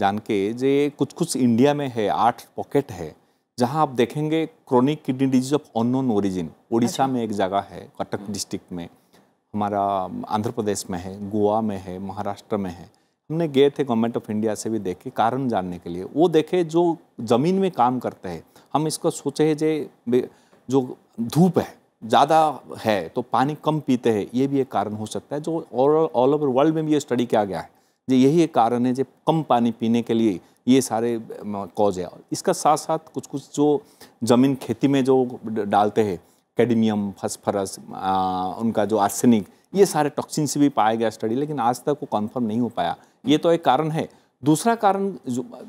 Speaker 2: जान के जे कुछ कुछ इंडिया में है आठ पॉकेट है जहां आप देखेंगे chronic kidney disease of unknown origin Orissa में एक जगह है कटक डिस्ट्रिक्ट हम्म। में हमारा आंध्र प्रदेश में है गोवा में है महाराष्ट्र में है हमने गए थे गवर्नमेंट ऑफ इंडिया से भी देखे कारण जानने के लिए वो देखे जो ज़मीन में काम करते हैं हम इसको सोचे जे जो धूप है ज़्यादा है तो पानी कम पीते हैं ये भी एक कारण हो सकता है जो ऑल ओवर वर्ल्ड में भी ये स्टडी किया गया है जो यही एक कारण है जो कम पानी पीने के लिए ये सारे कॉज है इसका साथ साथ कुछ कुछ जो ज़मीन खेती में जो डालते हैं कैडमियम फसफरस उनका जो आर्सेनिक ये सारे टॉक्सिन से भी पाया गया स्टडी लेकिन आज तक वो कन्फर्म नहीं हो पाया ये तो एक कारण है दूसरा कारण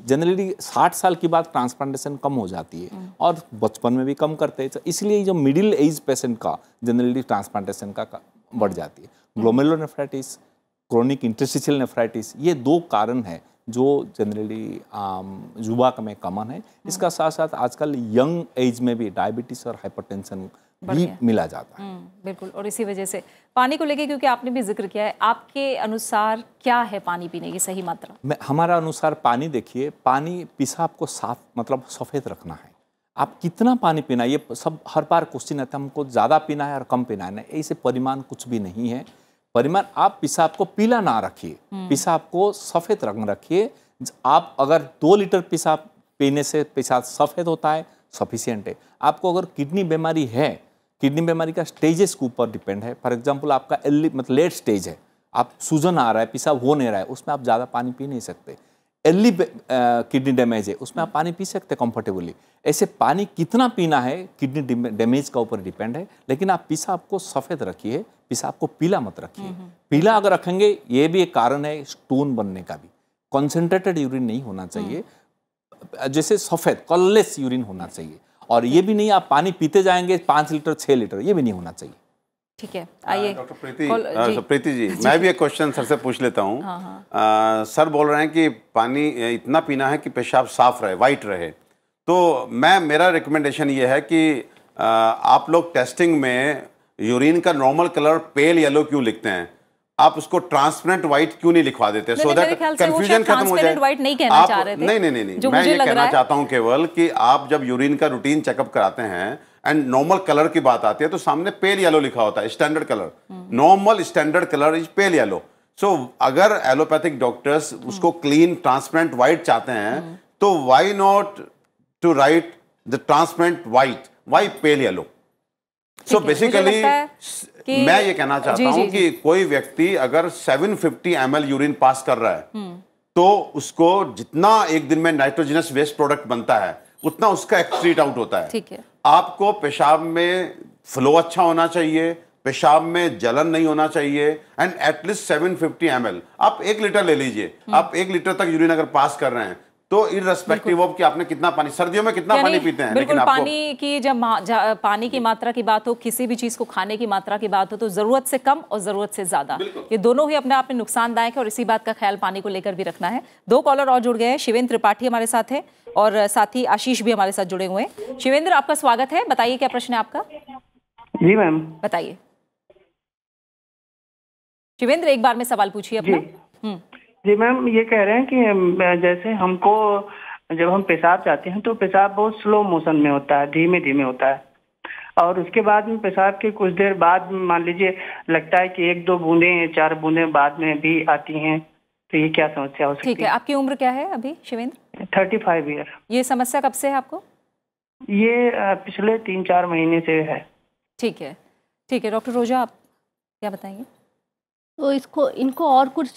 Speaker 2: जनरली साठ साल के बाद ट्रांसप्लांटेशन कम हो जाती है हम्म। और बचपन में भी कम करते हैं तो इसलिए जो मिडिल एज पेशेंट का जनरली ट्रांसप्लांटेशन का, बढ़ जाती है glomerulonephritis chronic interstitial nephritis ये दो कारण है जो जनरली युवा में कॉमन है इसका साथ साथ आजकल यंग एज में भी डायबिटीज़ और हाइपरटेंशन भी मिला जाता
Speaker 1: है हम्म, बिल्कुल और इसी वजह से पानी को लेके क्योंकि आपने भी जिक्र किया है आपके अनुसार क्या है पानी पीने की सही मात्रा
Speaker 2: मैं हमारा अनुसार पानी देखिए पानी पिसाब को साफ मतलब सफ़ेद रखना है आप कितना पानी पीना ये सब हर बार क्वेश्चन आता है हमको ज़्यादा पीना है और कम पीना है ऐसे परिमाण कुछ भी नहीं है परिमाण आप पिसाब को पीला ना रखिए हम्म। पेशाब को सफ़ेद रंग रखिए आप अगर दो लीटर पेशाब पीने से पेशाब सफ़ेद होता है सफिशियंट है आपको अगर किडनी बीमारी है किडनी बीमारी का स्टेजेस के ऊपर डिपेंड है फॉर एग्जाम्पल आपका एर्ली मतलब लेट स्टेज है आप सूजन आ रहा है पिसाब हो नहीं रहा है उसमें आप ज़्यादा पानी पी नहीं सकते एर्ली किडनी डैमेज है उसमें आप पानी पी सकते हैं कंफर्टेबली ऐसे पानी कितना पीना है किडनी डैमेज का ऊपर डिपेंड है लेकिन आप पिसाब को सफ़ेद रखिए पिसाब को पीला मत रखिए हम्म, हम्म। पीला अगर रखेंगे ये भी एक कारण है स्टोन बनने का भी कॉन्सेंट्रेटेड यूरिन नहीं होना चाहिए हम्म। जैसे सफ़ेद कॉललेस यूरिन होना चाहिए और ये भी नहीं आप पानी पीते जाएंगे पाँच लीटर छः लीटर ये भी नहीं होना चाहिए
Speaker 1: ठीक है आइए डॉक्टर प्रीति हाँ, तो
Speaker 3: प्रीति जी मैं भी एक क्वेश्चन सर से पूछ लेता हूँ हाँ, हाँ। सर बोल रहे हैं कि पानी इतना पीना है कि पेशाब साफ रहे वाइट रहे तो मैं मेरा रिकमेंडेशन ये है कि आ, आप लोग टेस्टिंग में यूरिन का नॉर्मल कलर पेल येलो क्यों लिखते हैं आप उसको ट्रांसपेरेंट व्हाइट क्यों नहीं लिखवा देते सो दैट कंफ्यूजन खत्म हो जाए व्हाइट
Speaker 1: नहीं कहना आप, चाह रहे थे नहीं नहीं नहीं, नहीं। मैं ये कहना चाहता
Speaker 3: हूं केवल कि आप जब यूरिन का रूटीन चेकअप कराते हैं एंड नॉर्मल कलर की बात आती है तो सामने पेल येलो लिखा होता है standard colour normal standard colour is pale yellow so अगर एलोपैथिक डॉक्टर्स हम्म। उसको क्लीन ट्रांसपेरेंट व्हाइट चाहते हैं हम्म। तो why not to write the transparent white why pale yellow so basically
Speaker 2: कि मैं ये कहना चाहता हूँ कि
Speaker 3: कोई व्यक्ति अगर 750 फिफ्टी यूरिन पास कर रहा है हम्म। तो उसको जितना एक दिन में नाइट्रोजनस वेस्ट प्रोडक्ट बनता है उतना उसका एक्सट्रीट आउट होता है ठीक है आपको पेशाब में फ्लो अच्छा होना चाहिए पेशाब में जलन नहीं होना चाहिए and at least seven fifty M आप एक लीटर ले लीजिए हम्म। आप एक लीटर तक यूरिन अगर पास कर रहे हैं तो इरेस्पेक्टिव ऑफ कि आपने कितना पानी सर्दियों में कितना पानी पीते हैं लेकिन आपको पानी
Speaker 1: की जब पानी की मात्रा की बात हो किसी भी चीज को खाने की मात्रा की बात हो तो जरूरत से कम और जरूरत से ज्यादा ये दोनों ही अपने आप में नुकसानदायक है और इसी बात का ख्याल पानी को लेकर भी रखना है दो कॉलर और जुड़ गए हैं शिवेंद्र त्रिपाठी हमारे साथ है और साथ ही आशीष भी हमारे साथ जुड़े हुए हैं शिवेंद्र आपका स्वागत है बताइए क्या प्रश्न है आपका जी मैम बताइए शिवेंद्र एक बार में सवाल पूछिए अपना
Speaker 4: हम्म।
Speaker 5: जी मैम ये कह रहे हैं कि जैसे हमको जब हम पेशाब जाते हैं तो पेशाब बहुत स्लो मोशन में होता है धीमे धीमे होता है और उसके बाद में पेशाब के कुछ देर बाद मान लीजिए लगता है कि एक दो बूंदे चार बूंदे बाद में भी आती हैं तो ये क्या समस्या हो सकती ठीक है
Speaker 1: आपकी उम्र क्या है अभी शिवेंद्र
Speaker 5: थर्टी फाइव ईयर
Speaker 1: ये समस्या कब से है आपको
Speaker 5: ये पिछले तीन चार महीने से है
Speaker 1: ठीक है
Speaker 4: ठीक है डॉक्टर रोजा आप क्या बताएंगे तो इसको इनको और कुछ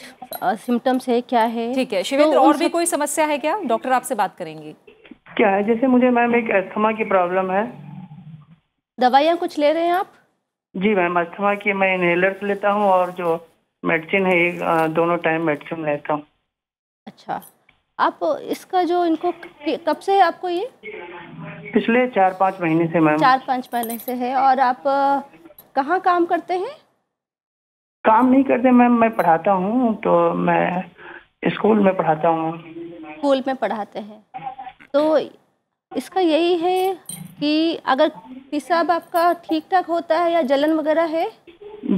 Speaker 4: सिम्टम्स है क्या है ठीक है तो शिवेंद्र तो और भी
Speaker 1: कोई समस्या है क्या डॉक्टर आपसे बात करेंगे
Speaker 5: क्या है जैसे मुझे मैम एक अस्थमा की प्रॉब्लम है
Speaker 4: दवाइयाँ कुछ ले रहे हैं आप
Speaker 5: जी मैम अस्थमा की मैं इनहेलर लेता हूँ और जो मेडिसिन है एक दोनों टाइम मेडिसिन लेता हूँ अच्छा
Speaker 4: आप इसका जो इनको कब से है आपको ये
Speaker 5: पिछले चार पाँच महीने से मैम चार
Speaker 4: पाँच महीने से है और आप कहाँ काम करते हैं
Speaker 5: काम नहीं करते मैम मैं पढ़ाता हूँ तो मैं स्कूल में पढ़ाता हूँ
Speaker 4: स्कूल में पढ़ाते हैं तो इसका यही है कि अगर पेशाब आपका ठीक ठाक होता है या जलन वगैरह है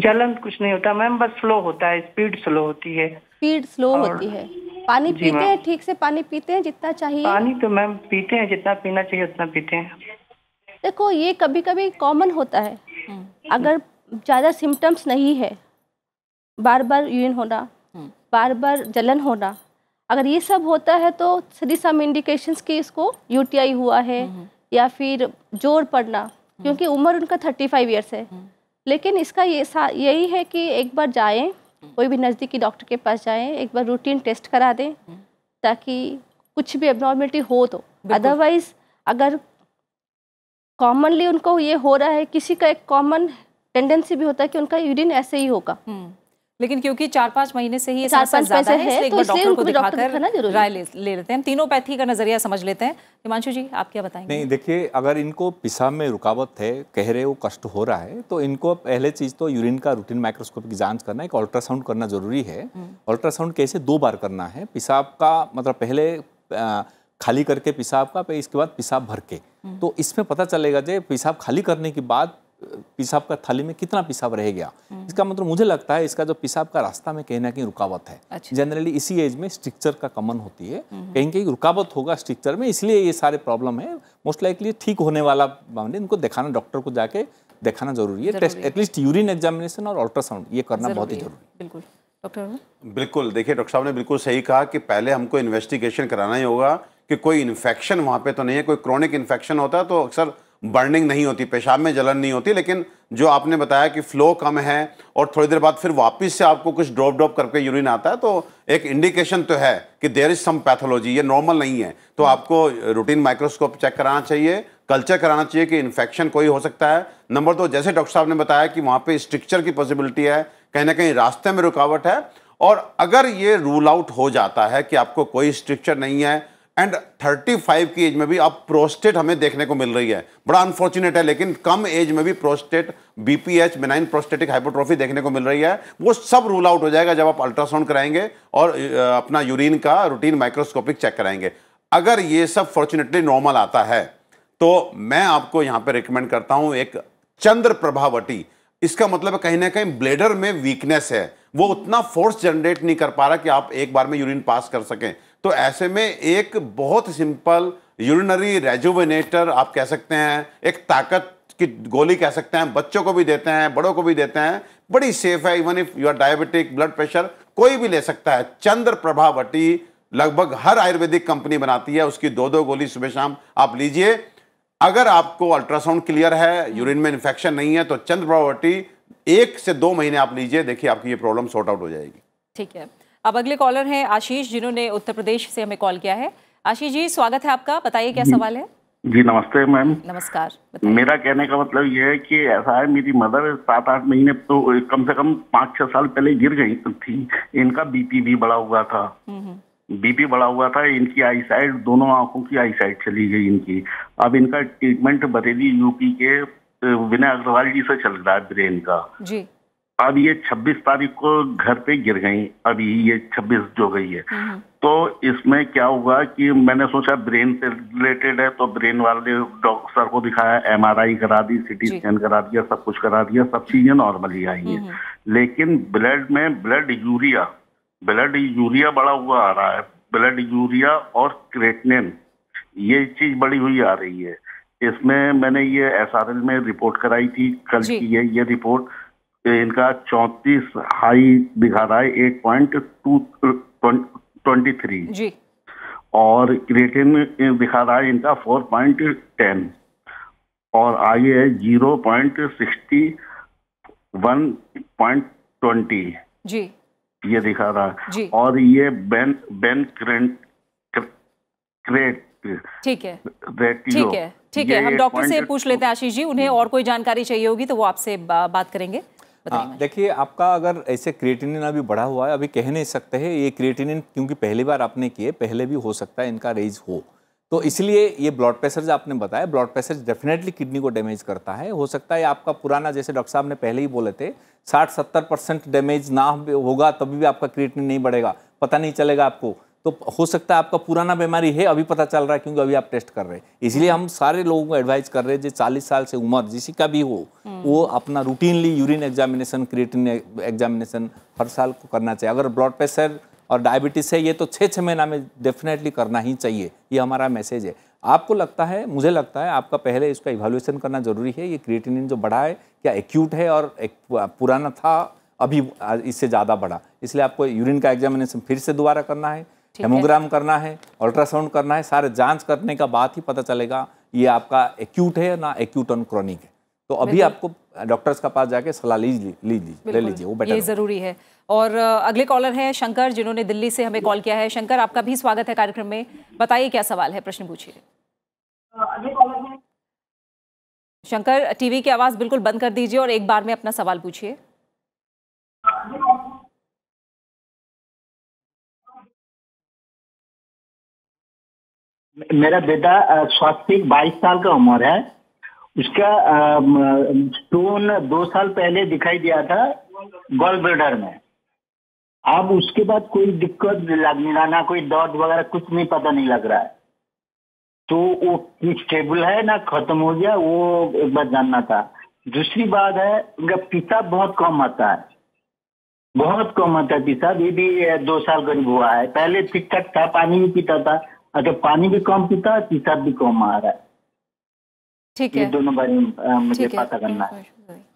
Speaker 5: जलन कुछ नहीं होता मैम बस स्लो होता है स्पीड स्लो होती है
Speaker 4: स्पीड स्लो और... होती है पानी पीते हैं ठीक से पानी पीते हैं जितना चाहिए पानी तो मैम
Speaker 5: पीते हैं जितना पीना चाहिए उतना पीते हैं
Speaker 4: देखो ये कभी कभी कॉमन होता है हम्म। अगर ज़्यादा सिम्टम्स नहीं है बार बार यूरिन होना हम्म। बार बार जलन होना अगर ये सब होता है तो सदी सम इंडिकेशंस कि इसको यूटीआई हुआ है या फिर जोर पड़ना हम्म। क्योंकि उम्र उनका थर्टी फाइव ईयर्स है हम्म। लेकिन इसका ये यही है कि एक बार जाएं कोई भी नज़दीकी डॉक्टर के पास जाएं एक बार रूटीन टेस्ट करा दें ताकि कुछ भी एबनॉर्मलिटी हो तो अदरवाइज अगर कॉमनली उनको ये हो रहा है किसी का एक कॉमन टेंडेंसी भी होता है कि उनका यूरिन ऐसे ही होगा
Speaker 1: लेकिन क्योंकि चार पांच महीने से ही चार पाँच पैसे है तो डॉक्टर को दिखाकर राय ले, लेते हैं तीनों पैथी का नजरिया समझ लेते हैं हिमांशु जी आप क्या बताएंगे नहीं
Speaker 2: देखिए अगर इनको पिसाब में रुकावट है कह रहे हो कष्ट हो रहा है तो इनको पहले चीज़ तो यूरिन का रूटीन माइक्रोस्कोपिक जांच करना एक अल्ट्रासाउंड करना जरूरी है हम्म। अल्ट्रासाउंड कैसे दो बार करना है पिसाब का मतलब पहले खाली करके पिसाब का इसके बाद पिसाब भर के हम्म। तो इसमें पता चलेगा जे पिसाब खाली करने के बाद पेशाब का थाली में कितना पेशाब रह गया इसका मतलब मुझे लगता है इसका जो पेशाब का रास्ता में कहीं ना कहीं रुकावट है अच्छा। जनरली इसी एज में स्ट्रिक्चर का कमन होती है कहीं कहीं रुकावट होगा स्ट्रिक्चर में इसलिए ये सारे प्रॉब्लम है मोस्ट लाइकली ठीक होने वाला मामले इनको दिखाना डॉक्टर को जाके दिखाना जरूरी
Speaker 1: है टेस्ट
Speaker 3: एटलीस्ट यूरिन एग्जामिनेशन और अल्ट्रासाउंड ये करना बहुत ही जरूरी
Speaker 1: है बिल्कुल डॉक्टर
Speaker 3: बिल्कुल देखिए डॉक्टर साहब ने बिल्कुल सही कहा कि पहले हमको इन्वेस्टिगेशन कराना ही होगा कि कोई इन्फेक्शन वहाँ पे तो नहीं है कोई क्रॉनिक इन्फेक्शन होता है तो अक्सर बर्निंग नहीं होती पेशाब में जलन नहीं होती लेकिन जो आपने बताया कि फ्लो कम है और थोड़ी देर बाद फिर वापस से आपको कुछ ड्रॉप ड्रॉप करके यूरिन आता है तो एक इंडिकेशन तो है कि देर इज़ सम पैथोलॉजी ये नॉर्मल नहीं है तो आपको रूटीन माइक्रोस्कोप चेक कराना चाहिए कल्चर कराना चाहिए कि इन्फेक्शन कोई हो सकता है नंबर दो जैसे डॉक्टर साहब ने बताया कि वहाँ पर स्ट्रिक्चर की पॉसिबिलिटी है कहीं ना कहीं रास्ते में रुकावट है और अगर ये रूल आउट हो जाता है कि आपको कोई स्ट्रिक्चर नहीं है एंड 35 की एज में भी अब प्रोस्टेट हमें देखने को मिल रही है बड़ा अनफॉर्चुनेट है लेकिन कम एज में भी prostate BPH benign prostatic hypotrophy देखने को मिल रही है वो सब रूल आउट हो जाएगा जब आप अल्ट्रासाउंड कराएंगे और अपना यूरिन का रूटीन माइक्रोस्कोपिक चेक कराएंगे अगर ये सब फॉर्चुनेटली नॉर्मल आता है तो मैं आपको यहाँ पर रिकमेंड करता हूँ एक चंद्र प्रभावटी इसका मतलब कहीं ना कहीं ब्लेडर में वीकनेस है वो उतना फोर्स जनरेट नहीं कर पा रहा कि आप एक बार में यूरिन पास कर सकें तो ऐसे में एक बहुत सिंपल यूरिनरी रेजुविनेटर आप कह सकते हैं एक ताकत की गोली कह सकते हैं बच्चों को भी देते हैं बड़ों को भी देते हैं बड़ी सेफ है even if you are diabetic blood pressure कोई भी ले सकता है चंद्र प्रभावटी लगभग हर आयुर्वेदिक कंपनी बनाती है उसकी दो दो गोली सुबह शाम आप लीजिए अगर आपको अल्ट्रासाउंड क्लियर है यूरिन में इन्फेक्शन नहीं है तो चंद्र प्रभावटी एक से दो महीने आप लीजिए देखिए आपकी ये प्रॉब्लम सॉर्ट आउट हो जाएगी
Speaker 1: ठीक है अब अगले कॉलर हैं आशीष जिन्होंने उत्तर प्रदेश से हमें कॉल किया है आशीष जी स्वागत है आपका बताइए क्या सवाल है
Speaker 6: जी नमस्ते मैम नमस्कार मेरा कहने का मतलब यह है कि ऐसा है मेरी मदर सात आठ महीने तो कम से कम पाँच छह साल पहले गिर गई तो थी इनका बीपी भी बढ़ा हुआ था बीपी बढ़ा हुआ था इनकी आई साइड दोनों आंखों की आई साइड चली गई इनकी अब इनका ट्रीटमेंट बरेली यूपी के विनय अग्रवाल जी से चल रहा है ब्रेन का जी अब ये 26 तारीख को घर पे गिर गई अभी ये 26 जो गई है हम्म, हम्म। तो इसमें क्या हुआ कि मैंने सोचा ब्रेन से रिलेटेड है तो ब्रेन वाले डॉक्टर को दिखाया एमआरआई करा दी सिटी स्कैन करा दिया सब कुछ करा दिया सब चीजें नॉर्मली आई है हम्म, लेकिन ब्लड में ब्लड यूरिया ब्लड यूरिया बड़ा हुआ आ रहा है ब्लड यूरिया और क्रेटनिन ये चीज बड़ी हुई आ रही है इसमें मैंने ये एस में रिपोर्ट कराई थी कल की है ये रिपोर्ट इनका चौतीस हाई दिखा रहा है eight point two twenty three G और क्रिएटिन दिखा रहा है इनका फोर पॉइंट टेन और आगे है zero point sixty one point twenty G ये दिखा रहा है और ये बेन बेन क्रेंट क्रेट ठीक है ठीक है ठीक है हम डॉक्टर से पूछ
Speaker 1: लेते हैं आशीष जी उन्हें और कोई जानकारी चाहिए होगी तो वो आपसे बात करेंगे
Speaker 2: हाँ, देखिए आपका अगर ऐसे क्रिएटिनिन अभी बढ़ा हुआ है अभी कह नहीं सकते हैं ये क्रिएटिनिन क्योंकि पहली बार आपने किए पहले भी हो सकता है इनका रेज हो तो इसलिए ये ब्लड प्रेशर जो आपने बताया ब्लड प्रेशर डेफिनेटली किडनी को डैमेज करता है हो सकता है आपका पुराना जैसे डॉक्टर साहब ने पहले ही बोले थे साठ सत्तर परसेंट डैमेज ना होगा तभी भी आपका क्रिएटिनिन नहीं बढ़ेगा पता नहीं चलेगा आपको तो हो सकता है आपका पुराना बीमारी है अभी पता चल रहा है क्योंकि अभी आप टेस्ट कर रहे हैं इसलिए हम सारे लोगों को एडवाइस कर रहे हैं जो चालीस साल से उम्र जिसी का भी हो हम्म। वो अपना routinely urine examination creatine examination हर साल को करना चाहिए अगर ब्लड प्रेशर और डायबिटीज़ है ये तो छः छः महीना में डेफिनेटली करना ही चाहिए ये हमारा मैसेज है आपको लगता है मुझे लगता है आपका पहले इसका इवेल्युएशन करना जरूरी है ये क्रिएटिनिन जो बढ़ा है क्या एक्यूट है और एक पुराना था अभी इससे ज़्यादा बढ़ा इसलिए आपको यूरिन का एग्जामिनेशन फिर से दोबारा करना है हेमोग्राम करना है अल्ट्रासाउंड करना है सारे जांच करने का बाद ही पता चलेगा ये आपका एक्यूट है ना एक्यूट ऑन क्रॉनिक है तो अभी आपको डॉक्टर्स के पास जाके सलाह लीजिए लीजिए ले लीजिए वो बेटर ये
Speaker 1: जरूरी है और अगले कॉलर हैं शंकर जिन्होंने दिल्ली से हमें कॉल किया है शंकर आपका भी स्वागत है कार्यक्रम में बताइए क्या सवाल है प्रश्न पूछिए शंकर टीवी की आवाज़ बिल्कुल बंद कर दीजिए और एक बार में अपना सवाल पूछिए
Speaker 6: मेरा बेटा स्वास्थ्य बाईस साल का उम्र है उसका स्टोन दो साल पहले दिखाई दिया था गोल ब्रेडर में अब उसके बाद कोई दिक्कत लगाना कोई डॉट वगैरह कुछ नहीं पता नहीं लग रहा है तो वो स्टेबल है ना खत्म हो गया वो एक बार जानना था दूसरी बात है उनका पिता बहुत कम आता है बहुत कम आता है पिता ये भी दो साल करीब हुआ है पहले ठीक ठाक था पानी भी पीता था अगर पानी भी कम पीता है पेशाब भी कम आ रहा है ठीक है दोनों बारे में मुझे पता करना है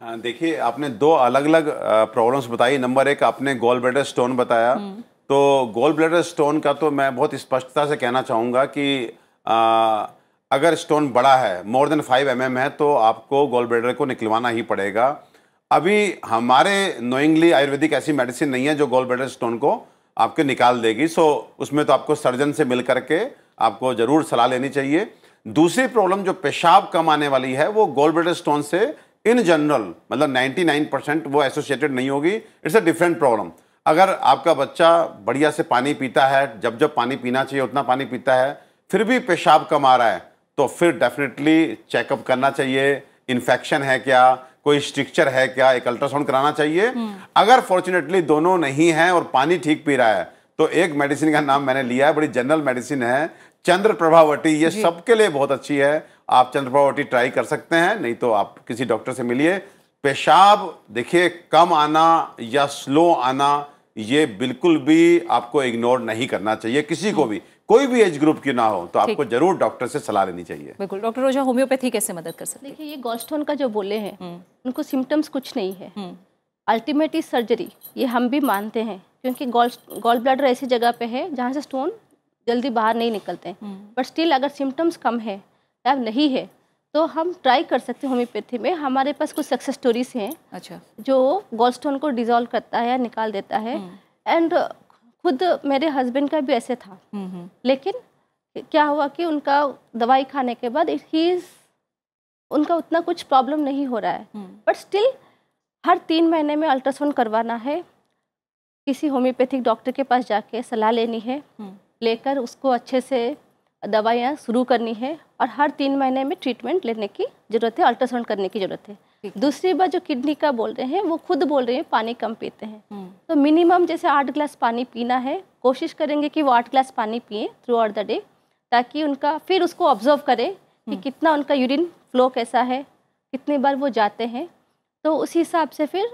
Speaker 3: हाँ, देखिए आपने दो अलग अलग प्रॉब्लम्स बताई नंबर एक आपने गोल ब्लेडर स्टोन बताया हम्म। तो गोल ब्लेडर स्टोन का तो मैं बहुत स्पष्टता से कहना चाहूँगा कि आ, अगर स्टोन बड़ा है मोर देन फाइव एम है तो आपको गोल ब्लेडर को निकलवाना ही पड़ेगा अभी हमारे नोइंगली आयुर्वेदिक ऐसी मेडिसिन नहीं है जो गोल ब्लेडर स्टोन को आपके निकाल देगी सो उसमें तो आपको सर्जन से मिल करके आपको ज़रूर सलाह लेनी चाहिए दूसरी प्रॉब्लम जो पेशाब कम आने वाली है वो गोल ब्लेडर स्टोन से इन जनरल मतलब 99 परसेंट वो एसोसिएटेड नहीं होगी इट्स अ डिफरेंट प्रॉब्लम अगर आपका बच्चा बढ़िया से पानी पीता है जब जब पानी पीना चाहिए उतना पानी पीता है फिर भी पेशाब कम आ रहा है तो फिर डेफिनेटली चेकअप करना चाहिए इन्फेक्शन है क्या कोई स्ट्रिक्चर है क्या एक अल्ट्रासाउंड कराना चाहिए अगर फॉर्चुनेटली दोनों नहीं है और पानी ठीक पी रहा है तो एक मेडिसिन का नाम मैंने लिया है बड़ी जनरल मेडिसिन है चंद्र प्रभावटी ये सबके लिए बहुत अच्छी है आप चंद्र प्रभावटी ट्राई कर सकते हैं नहीं तो आप किसी डॉक्टर से मिलिए पेशाब देखिए कम आना या स्लो आना ये बिल्कुल भी आपको इग्नोर नहीं करना चाहिए किसी को हाँ। भी कोई भी एज ग्रुप की ना हो तो आपको जरूर डॉक्टर से सलाह लेनी चाहिए
Speaker 4: बिल्कुल डॉक्टर रोजा होम्योपैथी कैसे मदद कर सकते देखिए ये गोस्टोन का जो बोले हैं हम्म। उनको सिम्टम्स कुछ नहीं है अल्टीमेट इज सर्जरी ये हम भी मानते हैं क्योंकि गॉल ब्लडर ऐसी जगह पे है जहाँ से स्टोन जल्दी बाहर नहीं निकलते हैं बट हम्म। स्टिल अगर सिम्टम्स कम है या नहीं है तो हम ट्राई कर सकते हैं होम्योपैथी में हमारे पास कुछ सक्सेस स्टोरीज हैं अच्छा जो गोल्ड स्टोन को डिजोल्व करता है या निकाल देता है एंड हम्म। खुद मेरे हस्बैंड का भी ऐसे था हम्म, हम्म। लेकिन क्या हुआ कि उनका दवाई खाने के बाद ही उनका उतना कुछ प्रॉब्लम नहीं हो रहा है बट हम्म। स्टिल हर तीन महीने में अल्ट्रासाउंड करवाना है किसी होम्योपैथिक डॉक्टर के पास जाके सलाह लेनी है लेकर उसको अच्छे से दवाइयाँ शुरू करनी है और हर तीन महीने में ट्रीटमेंट लेने की ज़रूरत है अल्ट्रासाउंड करने की ज़रूरत है दूसरी बात जो किडनी का बोल रहे हैं वो खुद बोल रहे हैं पानी कम पीते हैं हम्म। तो मिनिमम जैसे आठ ग्लास पानी पीना है कोशिश करेंगे कि वो आठ ग्लास पानी पिए थ्रू आउट द डे ताकि उनका फिर उसको ऑब्जर्व करें कि हम्म। कितना उनका यूरिन फ्लो कैसा है कितनी बार वो जाते हैं तो उसी हिसाब से फिर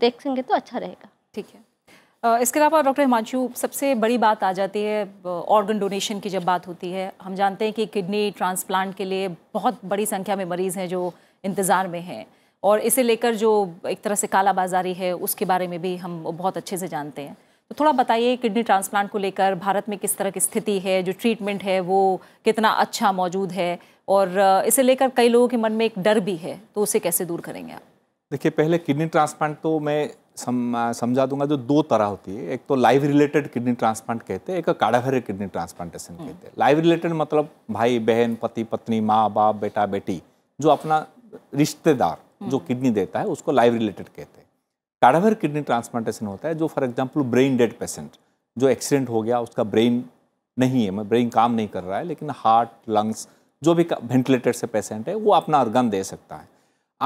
Speaker 4: देखेंगे तो अच्छा रहेगा ठीक है इसके अलावा डॉक्टर हिमांशु
Speaker 1: सबसे बड़ी बात आ जाती है ऑर्गन डोनेशन की जब बात होती है हम जानते हैं कि किडनी ट्रांसप्लांट के लिए बहुत बड़ी संख्या में मरीज़ हैं जो इंतज़ार में हैं और इसे लेकर जो एक तरह से कालाबाजारी है उसके बारे में भी हम बहुत अच्छे से जानते हैं तो थोड़ा बताइए किडनी ट्रांसप्लांट को लेकर भारत में किस तरह की स्थिति है जो ट्रीटमेंट है वो कितना अच्छा मौजूद है और इसे लेकर कई लोगों के मन में एक डर भी है तो उसे कैसे दूर करेंगे आप
Speaker 2: देखिए पहले किडनी ट्रांसप्लांट तो मैं सम, समझा दूंगा जो दो तरह होती है एक तो लाइव रिलेटेड किडनी ट्रांसप्लांट कहते हैं एक काढ़ाभर किडनी ट्रांसप्लांटेशन हम्म। कहते हैं लाइव रिलेटेड मतलब भाई बहन पति पत्नी माँ बाप बेटा बेटी जो अपना रिश्तेदार जो किडनी देता है उसको लाइव रिलेटेड कहते हैं काढ़ावर किडनी ट्रांसप्लांटेशन होता है जो for example brain dead patient जो एक्सीडेंट हो गया उसका ब्रेन नहीं है मैं ब्रेन काम नहीं कर रहा है लेकिन हार्ट लंग्स जो भी वेंटिलेटर से पेशेंट है वो अपना अर्गन दे सकता है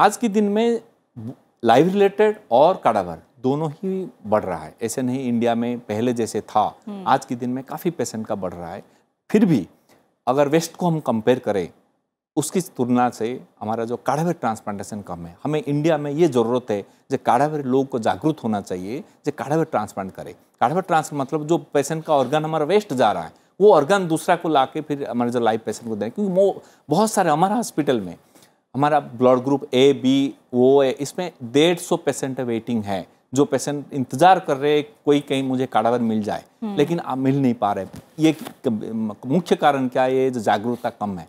Speaker 2: आज के दिन में लाइव रिलेटेड और काड़ावर दोनों ही बढ़ रहा है ऐसे नहीं इंडिया में पहले जैसे था हम्म। आज के दिन में काफ़ी पेशेंट का बढ़ रहा है फिर भी अगर वेस्ट को हम कंपेयर करें उसकी तुलना से हमारा जो काढ़ावे ट्रांसप्लांटेशन कम है हमें इंडिया में ये ज़रूरत है जो काढ़ावे लोग को जागरूक होना चाहिए जो काढ़ावेर ट्रांसप्लांट करे काढ़ावेर ट्रांस मतलब जो पेशेंट का ऑर्गन हमारा वेस्ट जा रहा है वो ऑर्गन दूसरा को ला फिर हमारे जो लाइव पेशेंट को दें क्योंकि वो बहुत सारे हमारा हॉस्पिटल में हमारा blood group A B O A इसमें डेढ़ सौ पेशेंट वेटिंग है जो पेशेंट इंतजार कर रहे कोई कहीं मुझे काढ़ावर मिल जाए हम्म। लेकिन आप मिल नहीं पा रहे ये मुख्य कारण क्या है ये जागरूकता कम है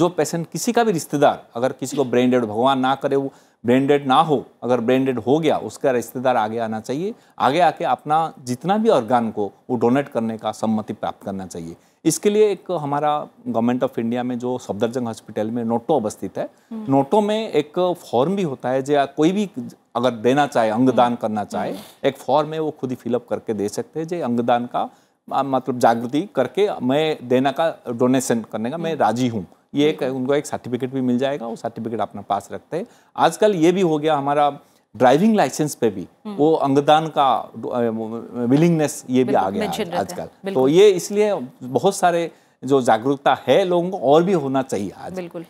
Speaker 2: जो पेशेंट किसी का भी रिश्तेदार अगर किसी को ब्रेंडेड भगवान ना करे वो ब्रेंडेड ना हो अगर ब्रेंडेड हो गया उसका रिश्तेदार आगे आना चाहिए आगे आके अपना जितना भी ऑर्गान को वो डोनेट करने का सम्मति प्राप्त करना चाहिए इसके लिए एक हमारा गवर्नमेंट ऑफ इंडिया में जो सफदरजंग हॉस्पिटल में नोटो अवस्थित है हम्म। नोटो में एक फॉर्म भी होता है जो कोई भी अगर देना चाहे अंगदान हम्म। करना चाहे हम्म। एक फॉर्म है वो खुद ही फिलअप करके दे सकते हैं जो अंगदान का मतलब जागृति करके मैं देना का डोनेशन करने का मैं राजी हूँ ये एक उनको एक सर्टिफिकेट भी मिल जाएगा वो सर्टिफिकेट अपना पास रखते हैं आजकल ये भी हो गया हमारा ड्राइविंग लाइसेंस पे भी हम्म। वो अंगदान का विलिंगनेस ये भी आ गया आजकल तो ये इसलिए बहुत सारे जो जागरूकता है लोगों को और भी होना चाहिए आज
Speaker 1: बिल्कुल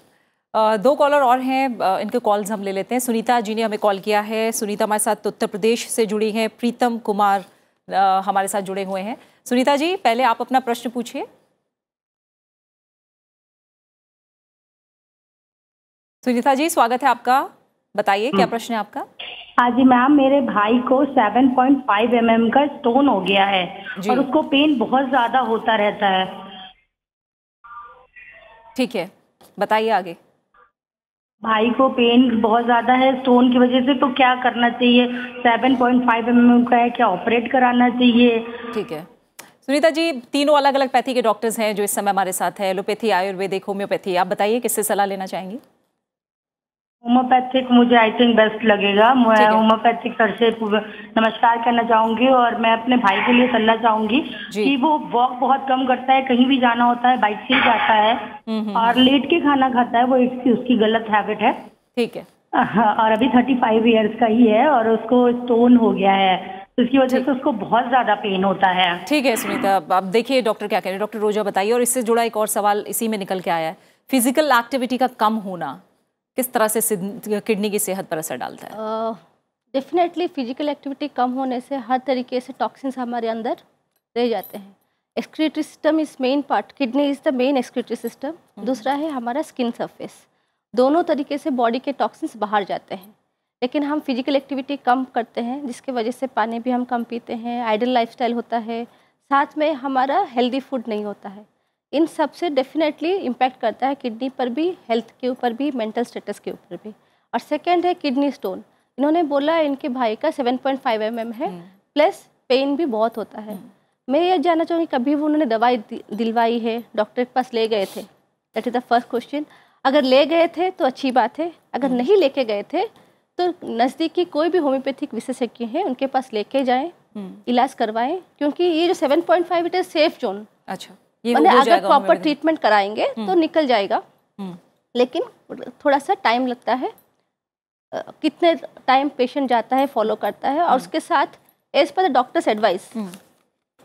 Speaker 1: दो कॉलर और हैं इनके कॉल्स हम ले लेते हैं सुनीता जी ने हमें कॉल किया है सुनीता हमारे साथ उत्तर प्रदेश से जुड़ी हैं प्रीतम कुमार हमारे साथ जुड़े हुए हैं सुनीता जी पहले आप अपना प्रश्न पूछिए सुनीता जी स्वागत है आपका बताइए क्या हम्म। प्रश्न है आपका
Speaker 4: हाँ जी मैम मेरे भाई को 7.5 पॉइंट mm का स्टोन हो गया है और उसको पेन बहुत ज्यादा होता रहता है ठीक है बताइए आगे भाई को पेन बहुत ज्यादा है स्टोन की वजह से तो क्या करना चाहिए 7.5 पॉइंट mm का है क्या ऑपरेट कराना चाहिए ठीक है
Speaker 1: सुनीता जी तीनों अलग अलग पैथी के डॉक्टर्स हैं जो इस समय हमारे साथ है एलोपैथी आयुर्वेदिक होम्योपैथी आप बताइए किससे सलाह लेना चाहेंगी
Speaker 5: होम्योपैथिक मुझे आई थिंक बेस्ट लगेगा
Speaker 4: मैं होम्योपैथिक सर से नमस्कार करना चाहूंगी और मैं अपने भाई के लिए सलाह चाहूंगी कि वो वॉक बहुत कम करता है कहीं भी जाना होता है बाइक से ही जाता है हम्म, हम्म, और हम्म। लेट के खाना खाता है वो एक उसकी गलत हैबिट है ठीक है हाँ, और अभी थर्टी फाइव ईयर्स का ही है और उसको स्टोन हो गया है इसकी वजह से उसको बहुत ज्यादा पेन होता है
Speaker 1: ठीक है सुनीता अब देखिए डॉक्टर क्या कह रहे हैं डॉक्टर रोजा बताइए और इससे जुड़ा एक और सवाल इसी में निकल के आया है फिजिकल एक्टिविटी का कम होना किस तरह से किडनी की सेहत पर असर डालता
Speaker 4: है डेफिनेटली फिजिकल एक्टिविटी कम होने से हर तरीके से टॉक्सिन्स हमारे अंदर रह जाते हैं excretory system is main part kidney is the main excretory system दूसरा है हमारा स्किन सरफेस दोनों तरीके से बॉडी के टॉक्सिन्स बाहर जाते हैं लेकिन हम फिजिकल एक्टिविटी कम करते हैं जिसके वजह से पानी भी हम कम पीते हैं आइडल लाइफस्टाइल होता है साथ में हमारा हेल्दी फूड नहीं होता है इन सब से डेफिनेटली इम्पैक्ट करता है किडनी पर भी हेल्थ के ऊपर भी मेंटल स्टेटस के ऊपर भी और सेकेंड है किडनी स्टोन इन्होंने बोला इनके भाई का 7.5 पॉइंट mm है प्लस हम्म। पेन भी बहुत होता है हम्म। मैं ये जानना चाहूँगी कभी वो उन्होंने दवाई दिलवाई है डॉक्टर के पास ले गए थे that is the first question अगर ले गए थे तो अच्छी बात है अगर हम्म। नहीं लेके गए थे तो नज़दीकी कोई भी होम्योपैथिक विशेषज्ञ हैं उनके पास लेके जाएं इलाज करवाएं क्योंकि ये जो 7.5 point five it is safe zone अच्छा मतलब अगर प्रॉपर ट्रीटमेंट कराएंगे हम्म। तो निकल जाएगा हम्म। लेकिन थोड़ा सा टाइम लगता है कितने टाइम पेशेंट जाता है फॉलो करता है और हम्म। उसके साथ एज पर डॉक्टर्स एडवाइस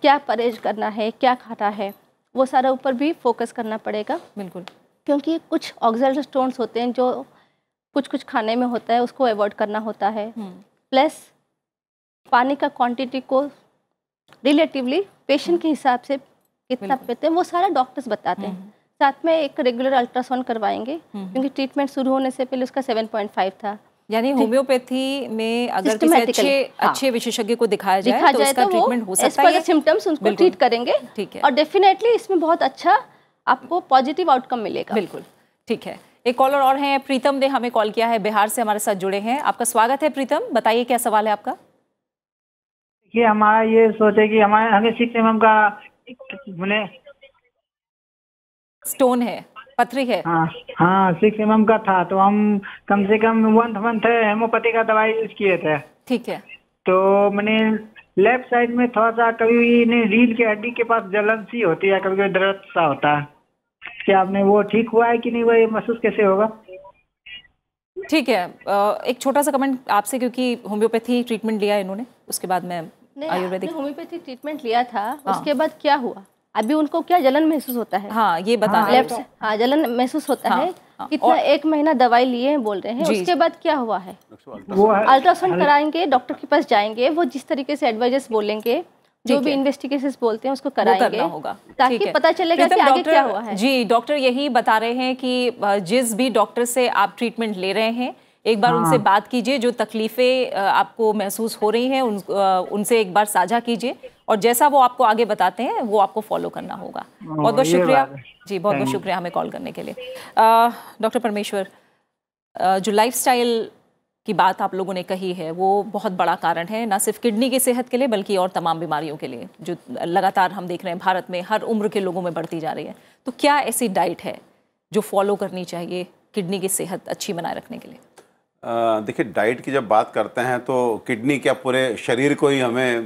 Speaker 4: क्या परहेज करना है क्या खाना है वो सारा ऊपर भी फोकस करना पड़ेगा बिल्कुल क्योंकि कुछ ऑक्सल स्टोन्स होते हैं जो कुछ कुछ खाने में होता है उसको अवॉइड करना होता है प्लस पानी का क्वांटिटी को रिलेटिवली पेशेंट के हिसाब से कितना पीते हैं वो सारा डॉक्टर्स बताते हैं हम्म। साथ में एक रेगुलर अल्ट्रासाउंड करवाएंगे हम्म। क्योंकि ट्रीटमेंट शुरू होने से पहले उसका 7.5 था यानी
Speaker 1: होम्योपैथी में अगर किसी अच्छे हाँ। अच्छे विशेषज्ञ को दिखाया जाए दिखा तो जाए उसका ट्रीटमेंट तो हो सकता है सिम्टम्स उनको ट्रीट
Speaker 4: करेंगे ठीक है और डेफिनेटली इसमें बहुत अच्छा आपको पॉजिटिव आउटकम मिलेगा बिल्कुल ठीक है
Speaker 1: एक कॉलर और हैं प्रीतम ने हमें कॉल किया है बिहार से हमारे साथ जुड़े हैं आपका स्वागत है प्रीतम बताइए क्या सवाल है आपका
Speaker 5: देखिए हमारा ये सोच है कि हमारे हमें सिक्स एम का मैंने
Speaker 1: स्टोन है पथरी है
Speaker 5: हाँ सिक्स हाँ, एम का था तो हम कम से कम वन मंथ हेमोपैथी का दवाई यूज किए थे ठीक है तो मैंने लेफ्ट साइड में थोड़ा सा कभी नहीं रील
Speaker 1: के हड्डी के पास जलन सी होती है कभी कभी दर्द सा होता है
Speaker 5: क्या आपने वो ठीक हुआ है कि
Speaker 1: नहीं हुआ ये महसूस कैसे होगा ठीक है एक छोटा सा कमेंट आपसे क्योंकि
Speaker 4: होम्योपैथी ट्रीटमेंट लिया इन्होंने उसके बाद में आयुर्वेदिक होम्योपैथी ट्रीटमेंट लिया था हाँ। उसके बाद क्या हुआ अभी उनको क्या जलन महसूस होता है हाँ ये बता लेफ्ट हाँ, हाँ जलन महसूस होता हाँ, है हाँ, कितना एक महीना दवाई लिए हैं बोल रहे हैं उसके बाद क्या हुआ है अल्ट्रासाउंड कराएंगे डॉक्टर के पास जाएंगे वो जिस तरीके से एडवाइजेस बोलेंगे जो भी इन्वेस्टिगेशन बोलते हैं उसको कराएंगे होगा ताकि पता चलेगा कि आगे क्या हुआ है
Speaker 1: जी डॉक्टर यही बता रहे हैं कि जिस भी डॉक्टर से आप ट्रीटमेंट ले रहे हैं एक बार हाँ। उनसे बात कीजिए जो तकलीफ़ें आपको महसूस हो रही हैं उन, उनसे एक बार साझा कीजिए और जैसा वो आपको आगे बताते हैं वो आपको फॉलो करना होगा हाँ, बहुत बहुत शुक्रिया जी बहुत बहुत शुक्रिया हमें कॉल करने के लिए डॉक्टर परमेश्वर जो लाइफ की बात आप लोगों ने कही है वो बहुत बड़ा कारण है ना सिर्फ किडनी की सेहत के लिए बल्कि और तमाम बीमारियों के लिए जो लगातार हम देख रहे हैं भारत में हर उम्र के लोगों में बढ़ती जा रही है तो क्या ऐसी डाइट है जो फॉलो करनी चाहिए किडनी की सेहत अच्छी बनाए रखने के लिए
Speaker 3: देखिए डाइट की जब बात करते हैं तो किडनी क्या पूरे शरीर को ही हमें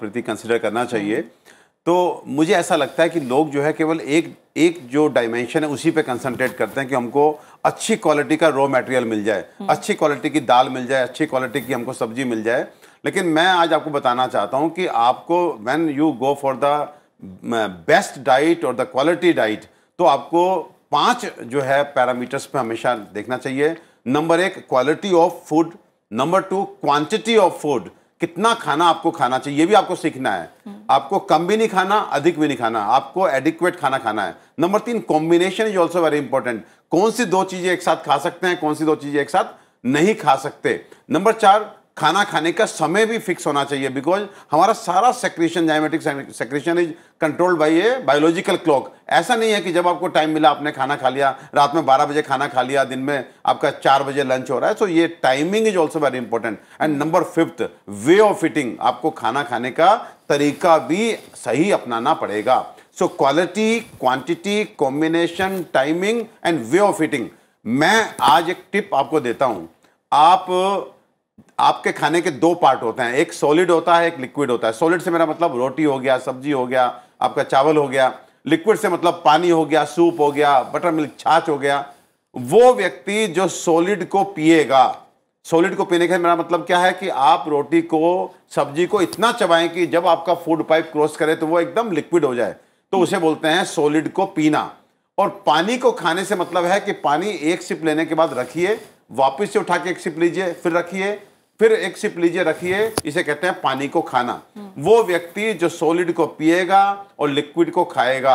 Speaker 3: प्रति कंसिडर करना चाहिए तो मुझे ऐसा लगता है कि लोग जो है केवल एक एक जो डायमेंशन है उसी पे कंसंट्रेट करते हैं कि हमको अच्छी क्वालिटी का रॉ मटेरियल मिल जाए हम्म। अच्छी क्वालिटी की दाल मिल जाए अच्छी क्वालिटी की हमको सब्जी मिल जाए लेकिन मैं आज आपको बताना चाहता हूँ कि आपको when you go for the best diet और द क्वालिटी डाइट तो आपको पाँच जो है पैरामीटर्स पर हमेशा देखना चाहिए नंबर एक quality of food number two quantity of food कितना खाना आपको खाना चाहिए ये भी आपको सीखना है आपको कम भी नहीं खाना अधिक भी नहीं खाना आपको एडिक्वेट खाना खाना है नंबर तीन combination is also very important कौन सी दो चीजें एक साथ खा सकते हैं कौन सी दो चीजें एक साथ नहीं खा सकते नंबर चार खाना खाने का समय भी फिक्स होना चाहिए बिकॉज हमारा सारा secretion zymatic secretion is controlled by a biological clock ऐसा नहीं है कि जब आपको टाइम मिला आपने खाना खा लिया रात में 12 बजे खाना खा लिया दिन में आपका 4 बजे लंच हो रहा है सो so ये timing is also very important and number fifth way of fitting आपको खाना खाने का तरीका भी सही अपनाना पड़ेगा so quality quantity combination timing and way of fitting मैं आज एक टिप आपको देता हूँ आप आपके खाने के दो पार्ट होते हैं एक सॉलिड होता है एक लिक्विड होता है सॉलिड से मेरा मतलब रोटी हो गया सब्जी हो गया आपका चावल हो गया लिक्विड से मतलब पानी हो गया सूप हो गया बटर मिल्क छाछ हो गया वो व्यक्ति जो सॉलिड को पिएगा सॉलिड को पीने का मेरा मतलब क्या है कि आप रोटी को सब्जी को इतना चबाएं कि जब आपका फूड पाइप क्रॉस करे तो वो एकदम लिक्विड हो जाए तो उसे बोलते हैं सॉलिड को पीना और पानी को खाने से मतलब है कि पानी एक सिप लेने के बाद रखिए वापस से उठा के एक सिप लीजिए फिर रखिए फिर एक सिप लीजिए रखिए इसे कहते हैं पानी को खाना वो व्यक्ति जो सॉलिड को पिएगा और लिक्विड को खाएगा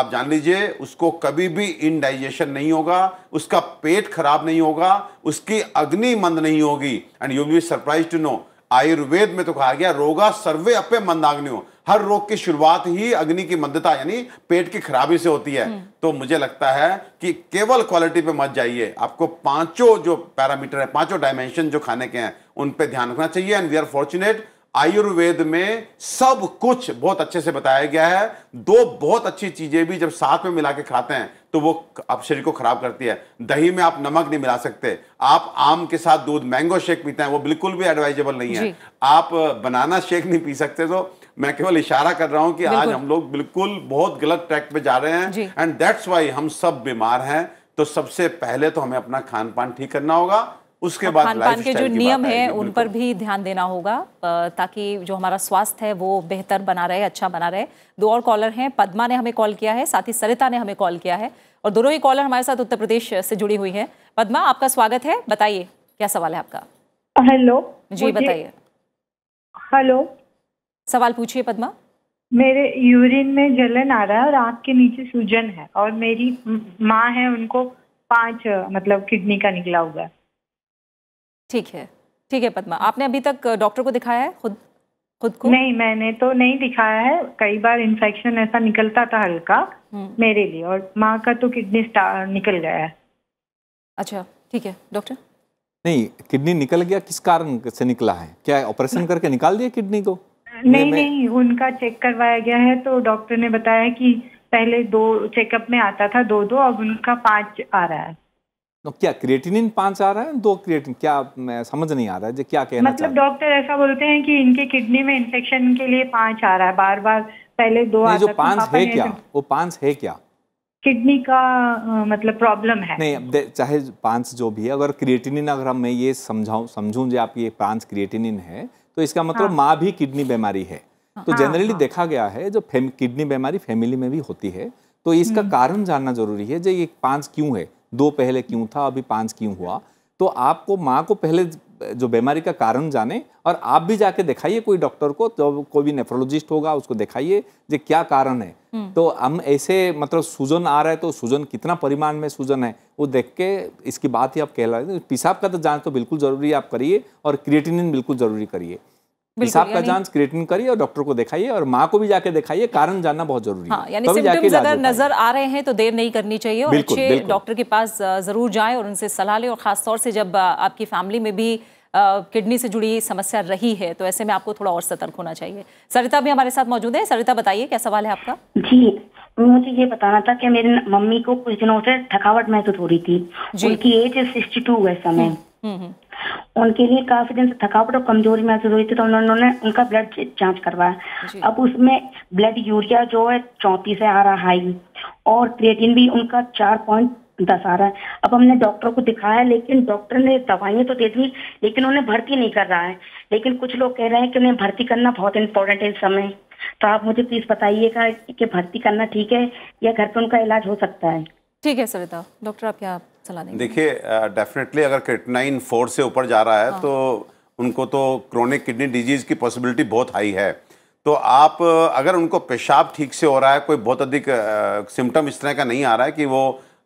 Speaker 3: आप जान लीजिए उसको कभी भी इनडाइजेशन नहीं होगा उसका पेट खराब नहीं होगा उसकी अग्नि मंद नहीं होगी and you be surprise to know Ayurveda में तो कहा गया रोगा सर्वे अपे मंदाग्नि हो हर रोग की शुरुआत ही अग्नि की मध्यता यानी पेट की खराबी से होती है हम्म। तो मुझे लगता है कि केवल क्वालिटी पे मत जाइए आपको पांचों जो पैरामीटर है पांचों डायमेंशन जो खाने के हैं उन पे ध्यान रखना चाहिए and we are fortunate Ayurveda में सब कुछ बहुत अच्छे से बताया गया है दो बहुत अच्छी चीजें भी जब साथ में मिला के खाते हैं तो वो आप शरीर को खराब करती है दही में आप नमक नहीं मिला सकते आप आम के साथ दूध मैंगो शेक पीते हैं वो बिल्कुल भी एडवाइजेबल नहीं है आप बनाना uh, शेक नहीं पी सकते तो मैं केवल इशारा कर रहा हूँ कि आज हम लोग बिल्कुल बहुत गलत ट्रैक पे जा रहे हैं एंड दैट्स वाई हम सब बीमार हैं तो सबसे पहले तो हमें अपना खान पान ठीक करना होगा उसके बाद खान पान के जो नियम है उन
Speaker 1: पर भी ध्यान देना होगा ताकि जो हमारा स्वास्थ्य है वो बेहतर बना रहे अच्छा बना रहे दो और कॉलर हैं पद्मा ने हमें कॉल किया है साथ ही सरिता ने हमें कॉल किया है और दोनों ही कॉलर हमारे साथ उत्तर प्रदेश से जुड़ी हुई है पद्मा आपका स्वागत है बताइए क्या सवाल है आपका हेलो जी बताइए हेलो सवाल पूछिए पद्मा मेरे
Speaker 5: यूरिन में जलन आ रहा है और आँख के नीचे सूजन है और मेरी माँ है उनको पांच
Speaker 1: मतलब किडनी
Speaker 5: का निकला हुआ है ठीक है
Speaker 1: ठीक है पद्मा आपने अभी तक डॉक्टर को दिखाया है खुद खुद को नहीं
Speaker 5: मैंने तो नहीं दिखाया
Speaker 1: है कई बार
Speaker 5: इन्फेक्शन ऐसा निकलता था हल्का हम्म। मेरे लिए और माँ का तो किडनी निकल गया है अच्छा ठीक है डॉक्टर
Speaker 2: नहीं किडनी निकल गया किस कारण से निकला है क्या ऑपरेशन करके निकाल दिया किडनी को
Speaker 5: नहीं नहीं उनका चेक करवाया गया है तो डॉक्टर ने बताया कि पहले दो चेकअप में आता था दो दो अब उनका पांच आ रहा है
Speaker 2: तो क्या क्रिएटिनिन पांच आ रहा है दो क्रिएटिन क्या मैं समझ नहीं आ रहा है क्या कहना मतलब
Speaker 5: डॉक्टर ऐसा बोलते हैं कि इनके किडनी में इन्फेक्शन के लिए पांच आ रहा है बार बार पहले दो आ जो पांच है क्या
Speaker 2: वो पांच है क्या
Speaker 5: किडनी का मतलब प्रॉब्लम
Speaker 2: है नहीं चाहे पांच जो भी है अगर क्रिएटिनिन अगर मैं ये समझाऊं समझूं जो आपकी ये पांच क्रिएटिनिन है तो इसका मतलब हाँ। माँ भी किडनी बीमारी है तो जनरली हाँ, हाँ। देखा गया है जो किडनी बीमारी फैमिली में भी होती है तो इसका हम्म। कारण जानना जरूरी है जो ये पाँच क्यों है दो पहले क्यों था अभी पाँच क्यों हुआ तो आपको माँ को पहले जो बीमारी का कारण जाने और आप भी जाके दिखाइए कोई डॉक्टर को जब तो कोई भी नेफ्रोलॉजिस्ट होगा उसको दिखाइए जो क्या कारण है हम्म। तो हम ऐसे मतलब सूजन आ रहा है तो सूजन कितना परिमाण में सूजन है वो देख के इसकी बात ही आप कह रहे पेशाब का तो जांच तो बिल्कुल जरूरी आप करिए और क्रिएटिनिन बिल्कुल जरूरी करिए पेशाब का जांच क्रिएटिन करिए और डॉक्टर को दिखाइए और माँ को भी जाके दिखाइए कारण जानना बहुत जरूरी हाँ,
Speaker 1: है अगर नजर आ रहे हैं तो देर नहीं करनी चाहिए और अच्छे डॉक्टर के पास जरूर जाएं और उनसे सलाह लें और खासतौर से जब आपकी फैमिली में भी किडनी से जुड़ी समस्या रही है तो ऐसे में आपको थोड़ा और सतर्क होना चाहिए सरिता भी हमारे साथ मौजूद है सरिता बताइए क्या
Speaker 4: सवाल है आपका जी मुझे ये बताना था कि मेरी मम्मी को कुछ दिनों से थकावट महसूस हो रही थी उनकी एज सिक्सटी टू है समय हम्म, हम्म, हम्म। उनके लिए काफी दिन से थकावट और कमजोरी महसूस हो रही थी तो उन्होंने उनका ब्लड जांच करवाया अब उसमें ब्लड यूरिया जो है चौंतीस है आ रहा हाई और क्रिएटिन भी उनका चार पॉइंट दस आ रहा है अब हमने डॉक्टर को दिखाया लेकिन डॉक्टर ने दवाइयां तो दे दी लेकिन उन्हें भर्ती नहीं कर रहा है लेकिन कुछ लोग कह रहे हैं कि उन्हें भर्ती करना बहुत इम्पोर्टेंट है इस समय तो आप मुझे प्लीज बताइएगा कि भर्ती करना ठीक है या घर पर उनका इलाज हो सकता है
Speaker 1: ठीक है सविता डॉक्टर आप क्या सलाह देंगे
Speaker 3: देखिए डेफिनेटली अगर क्रेटनाइन फोर से ऊपर जा रहा है हाँ। तो उनको तो क्रोनिक किडनी डिजीज की पॉसिबिलिटी बहुत हाई है तो आप अगर उनको पेशाब ठीक से हो रहा है कोई बहुत अधिक सिम्टम इस तरह का नहीं आ रहा है कि वो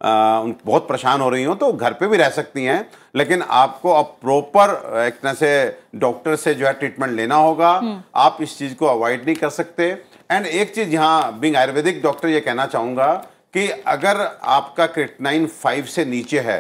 Speaker 3: बहुत परेशान हो रही हो तो घर पे भी रह सकती हैं लेकिन आपको अब प्रॉपर एक तरह से डॉक्टर से जो है ट्रीटमेंट लेना होगा हम्म। आप इस चीज़ को अवॉइड नहीं कर सकते एंड एक चीज़ यहाँ बिंग आयुर्वेदिक डॉक्टर ये कहना चाहूंगा कि अगर आपका क्रिटनाइन फाइव से नीचे है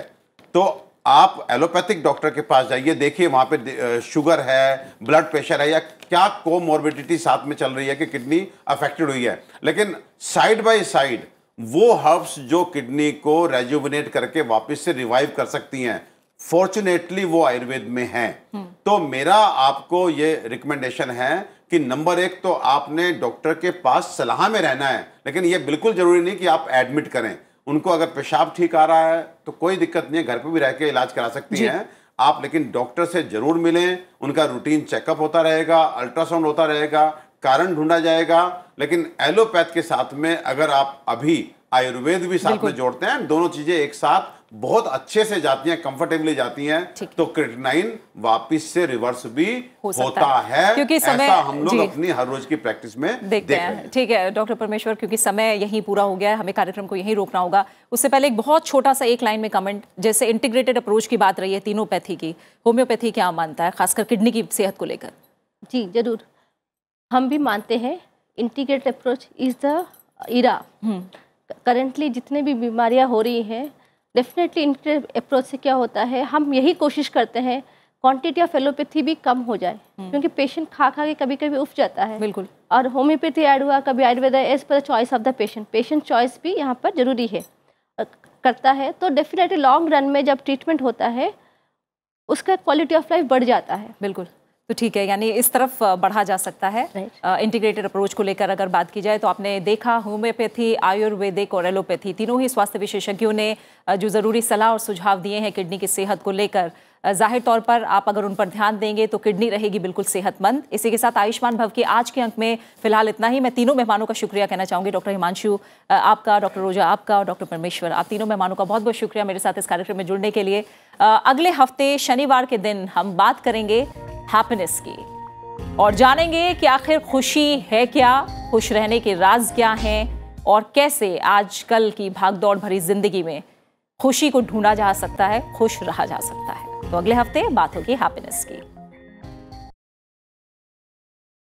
Speaker 3: तो आप एलोपैथिक डॉक्टर के पास जाइए देखिए वहां पे शुगर है ब्लड प्रेशर है या क्या कोमोर्बिडिटी साथ में चल रही है कि किडनी अफेक्टेड हुई है लेकिन साइड बाय साइड वो हर्ब्स जो किडनी को रेजुबिनेट करके वापस से रिवाइव कर सकती हैं फॉर्चुनेटली वो आयुर्वेद में हैं हम्म। तो मेरा आपको ये रिकमेंडेशन है कि नंबर एक तो आपने डॉक्टर के पास सलाह में रहना है लेकिन ये बिल्कुल ज़रूरी नहीं कि आप एडमिट करें उनको अगर पेशाब ठीक आ रहा है तो कोई दिक्कत नहीं है घर पर भी रह के इलाज करा सकती हैं आप लेकिन डॉक्टर से जरूर मिलें उनका रूटीन चेकअप होता रहेगा अल्ट्रासाउंड होता रहेगा कारण ढूंढा जाएगा लेकिन एलोपैथ के साथ में अगर आप अभी आयुर्वेद भी साथ में जोड़ते हैं दोनों चीजें एक साथ बहुत अच्छे से जाती हैं कंफर्टेबली जाती हैं तो क्रिटनाइन वापस से रिवर्स भी हो होता है, है। क्योंकि समय ऐसा हम लोग अपनी हर रोज की प्रैक्टिस में देखते देख हैं
Speaker 1: ठीक है डॉक्टर परमेश्वर क्योंकि समय यही पूरा हो गया है हमें कार्यक्रम को यही रोकना होगा उससे पहले एक बहुत छोटा सा एक लाइन में कमेंट जैसे इंटीग्रेटेड अप्रोच की बात रही है तीनों पैथी की होम्योपैथी क्या मानता है खासकर किडनी
Speaker 4: की सेहत को लेकर जी जरूर हम भी मानते हैं integrate approach is the era currently जितने भी बीमारियां हो रही हैं डेफिनेटली इंटीग्रेट अप्रोच से क्या होता है हम यही कोशिश करते हैं क्वांटिटी ऑफ एलोपैथी भी कम हो जाए हम्म। क्योंकि पेशेंट खा खा के कभी कभी उफ जाता है बिल्कुल और होम्योपैथी ऐड हुआ कभी Ayurveda as per choice of the patient patient choice भी यहाँ पर जरूरी है करता है तो डेफिनेटली लॉन्ग रन में जब ट्रीटमेंट होता है उसका क्वालिटी ऑफ लाइफ बढ़ जाता है बिल्कुल
Speaker 1: तो ठीक है यानी इस तरफ बढ़ा जा सकता है इंटीग्रेटेड अप्रोच को लेकर अगर बात की जाए तो आपने देखा होम्योपैथी आयुर्वेदिक और एलोपैथी तीनों ही स्वास्थ्य विशेषज्ञों ने जो ज़रूरी सलाह और सुझाव दिए हैं किडनी की सेहत को लेकर जाहिर तौर पर आप अगर उन पर ध्यान देंगे तो किडनी रहेगी बिल्कुल सेहतमंद इसी के साथ आयुष्मान भव के आज के अंक में फिलहाल इतना ही मैं तीनों मेहमानों का शुक्रिया कहना चाहूँगी डॉक्टर हिमांशु आपका डॉक्टर रोजा आपका और डॉक्टर परमेश्वर आप तीनों मेहमानों का बहुत बहुत शुक्रिया मेरे साथ इस कार्यक्रम में जुड़ने के लिए अगले हफ्ते शनिवार के दिन हम बात करेंगे हैप्पीनेस की और जानेंगे कि आखिर खुशी है क्या खुश रहने के राज क्या हैं और कैसे आजकल की भागदौड़ भरी जिंदगी में खुशी को ढूंढा जा सकता है खुश रहा जा सकता है तो अगले हफ्ते बात होगी हैप्पीनेस की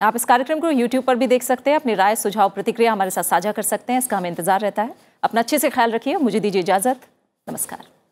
Speaker 1: आप इस कार्यक्रम को यूट्यूब पर भी देख सकते हैं अपनी राय सुझाव प्रतिक्रिया हमारे साथ साझा कर सकते हैं इसका हमें इंतजार रहता है अपना अच्छे से ख्याल रखिए मुझे दीजिए इजाजत नमस्कार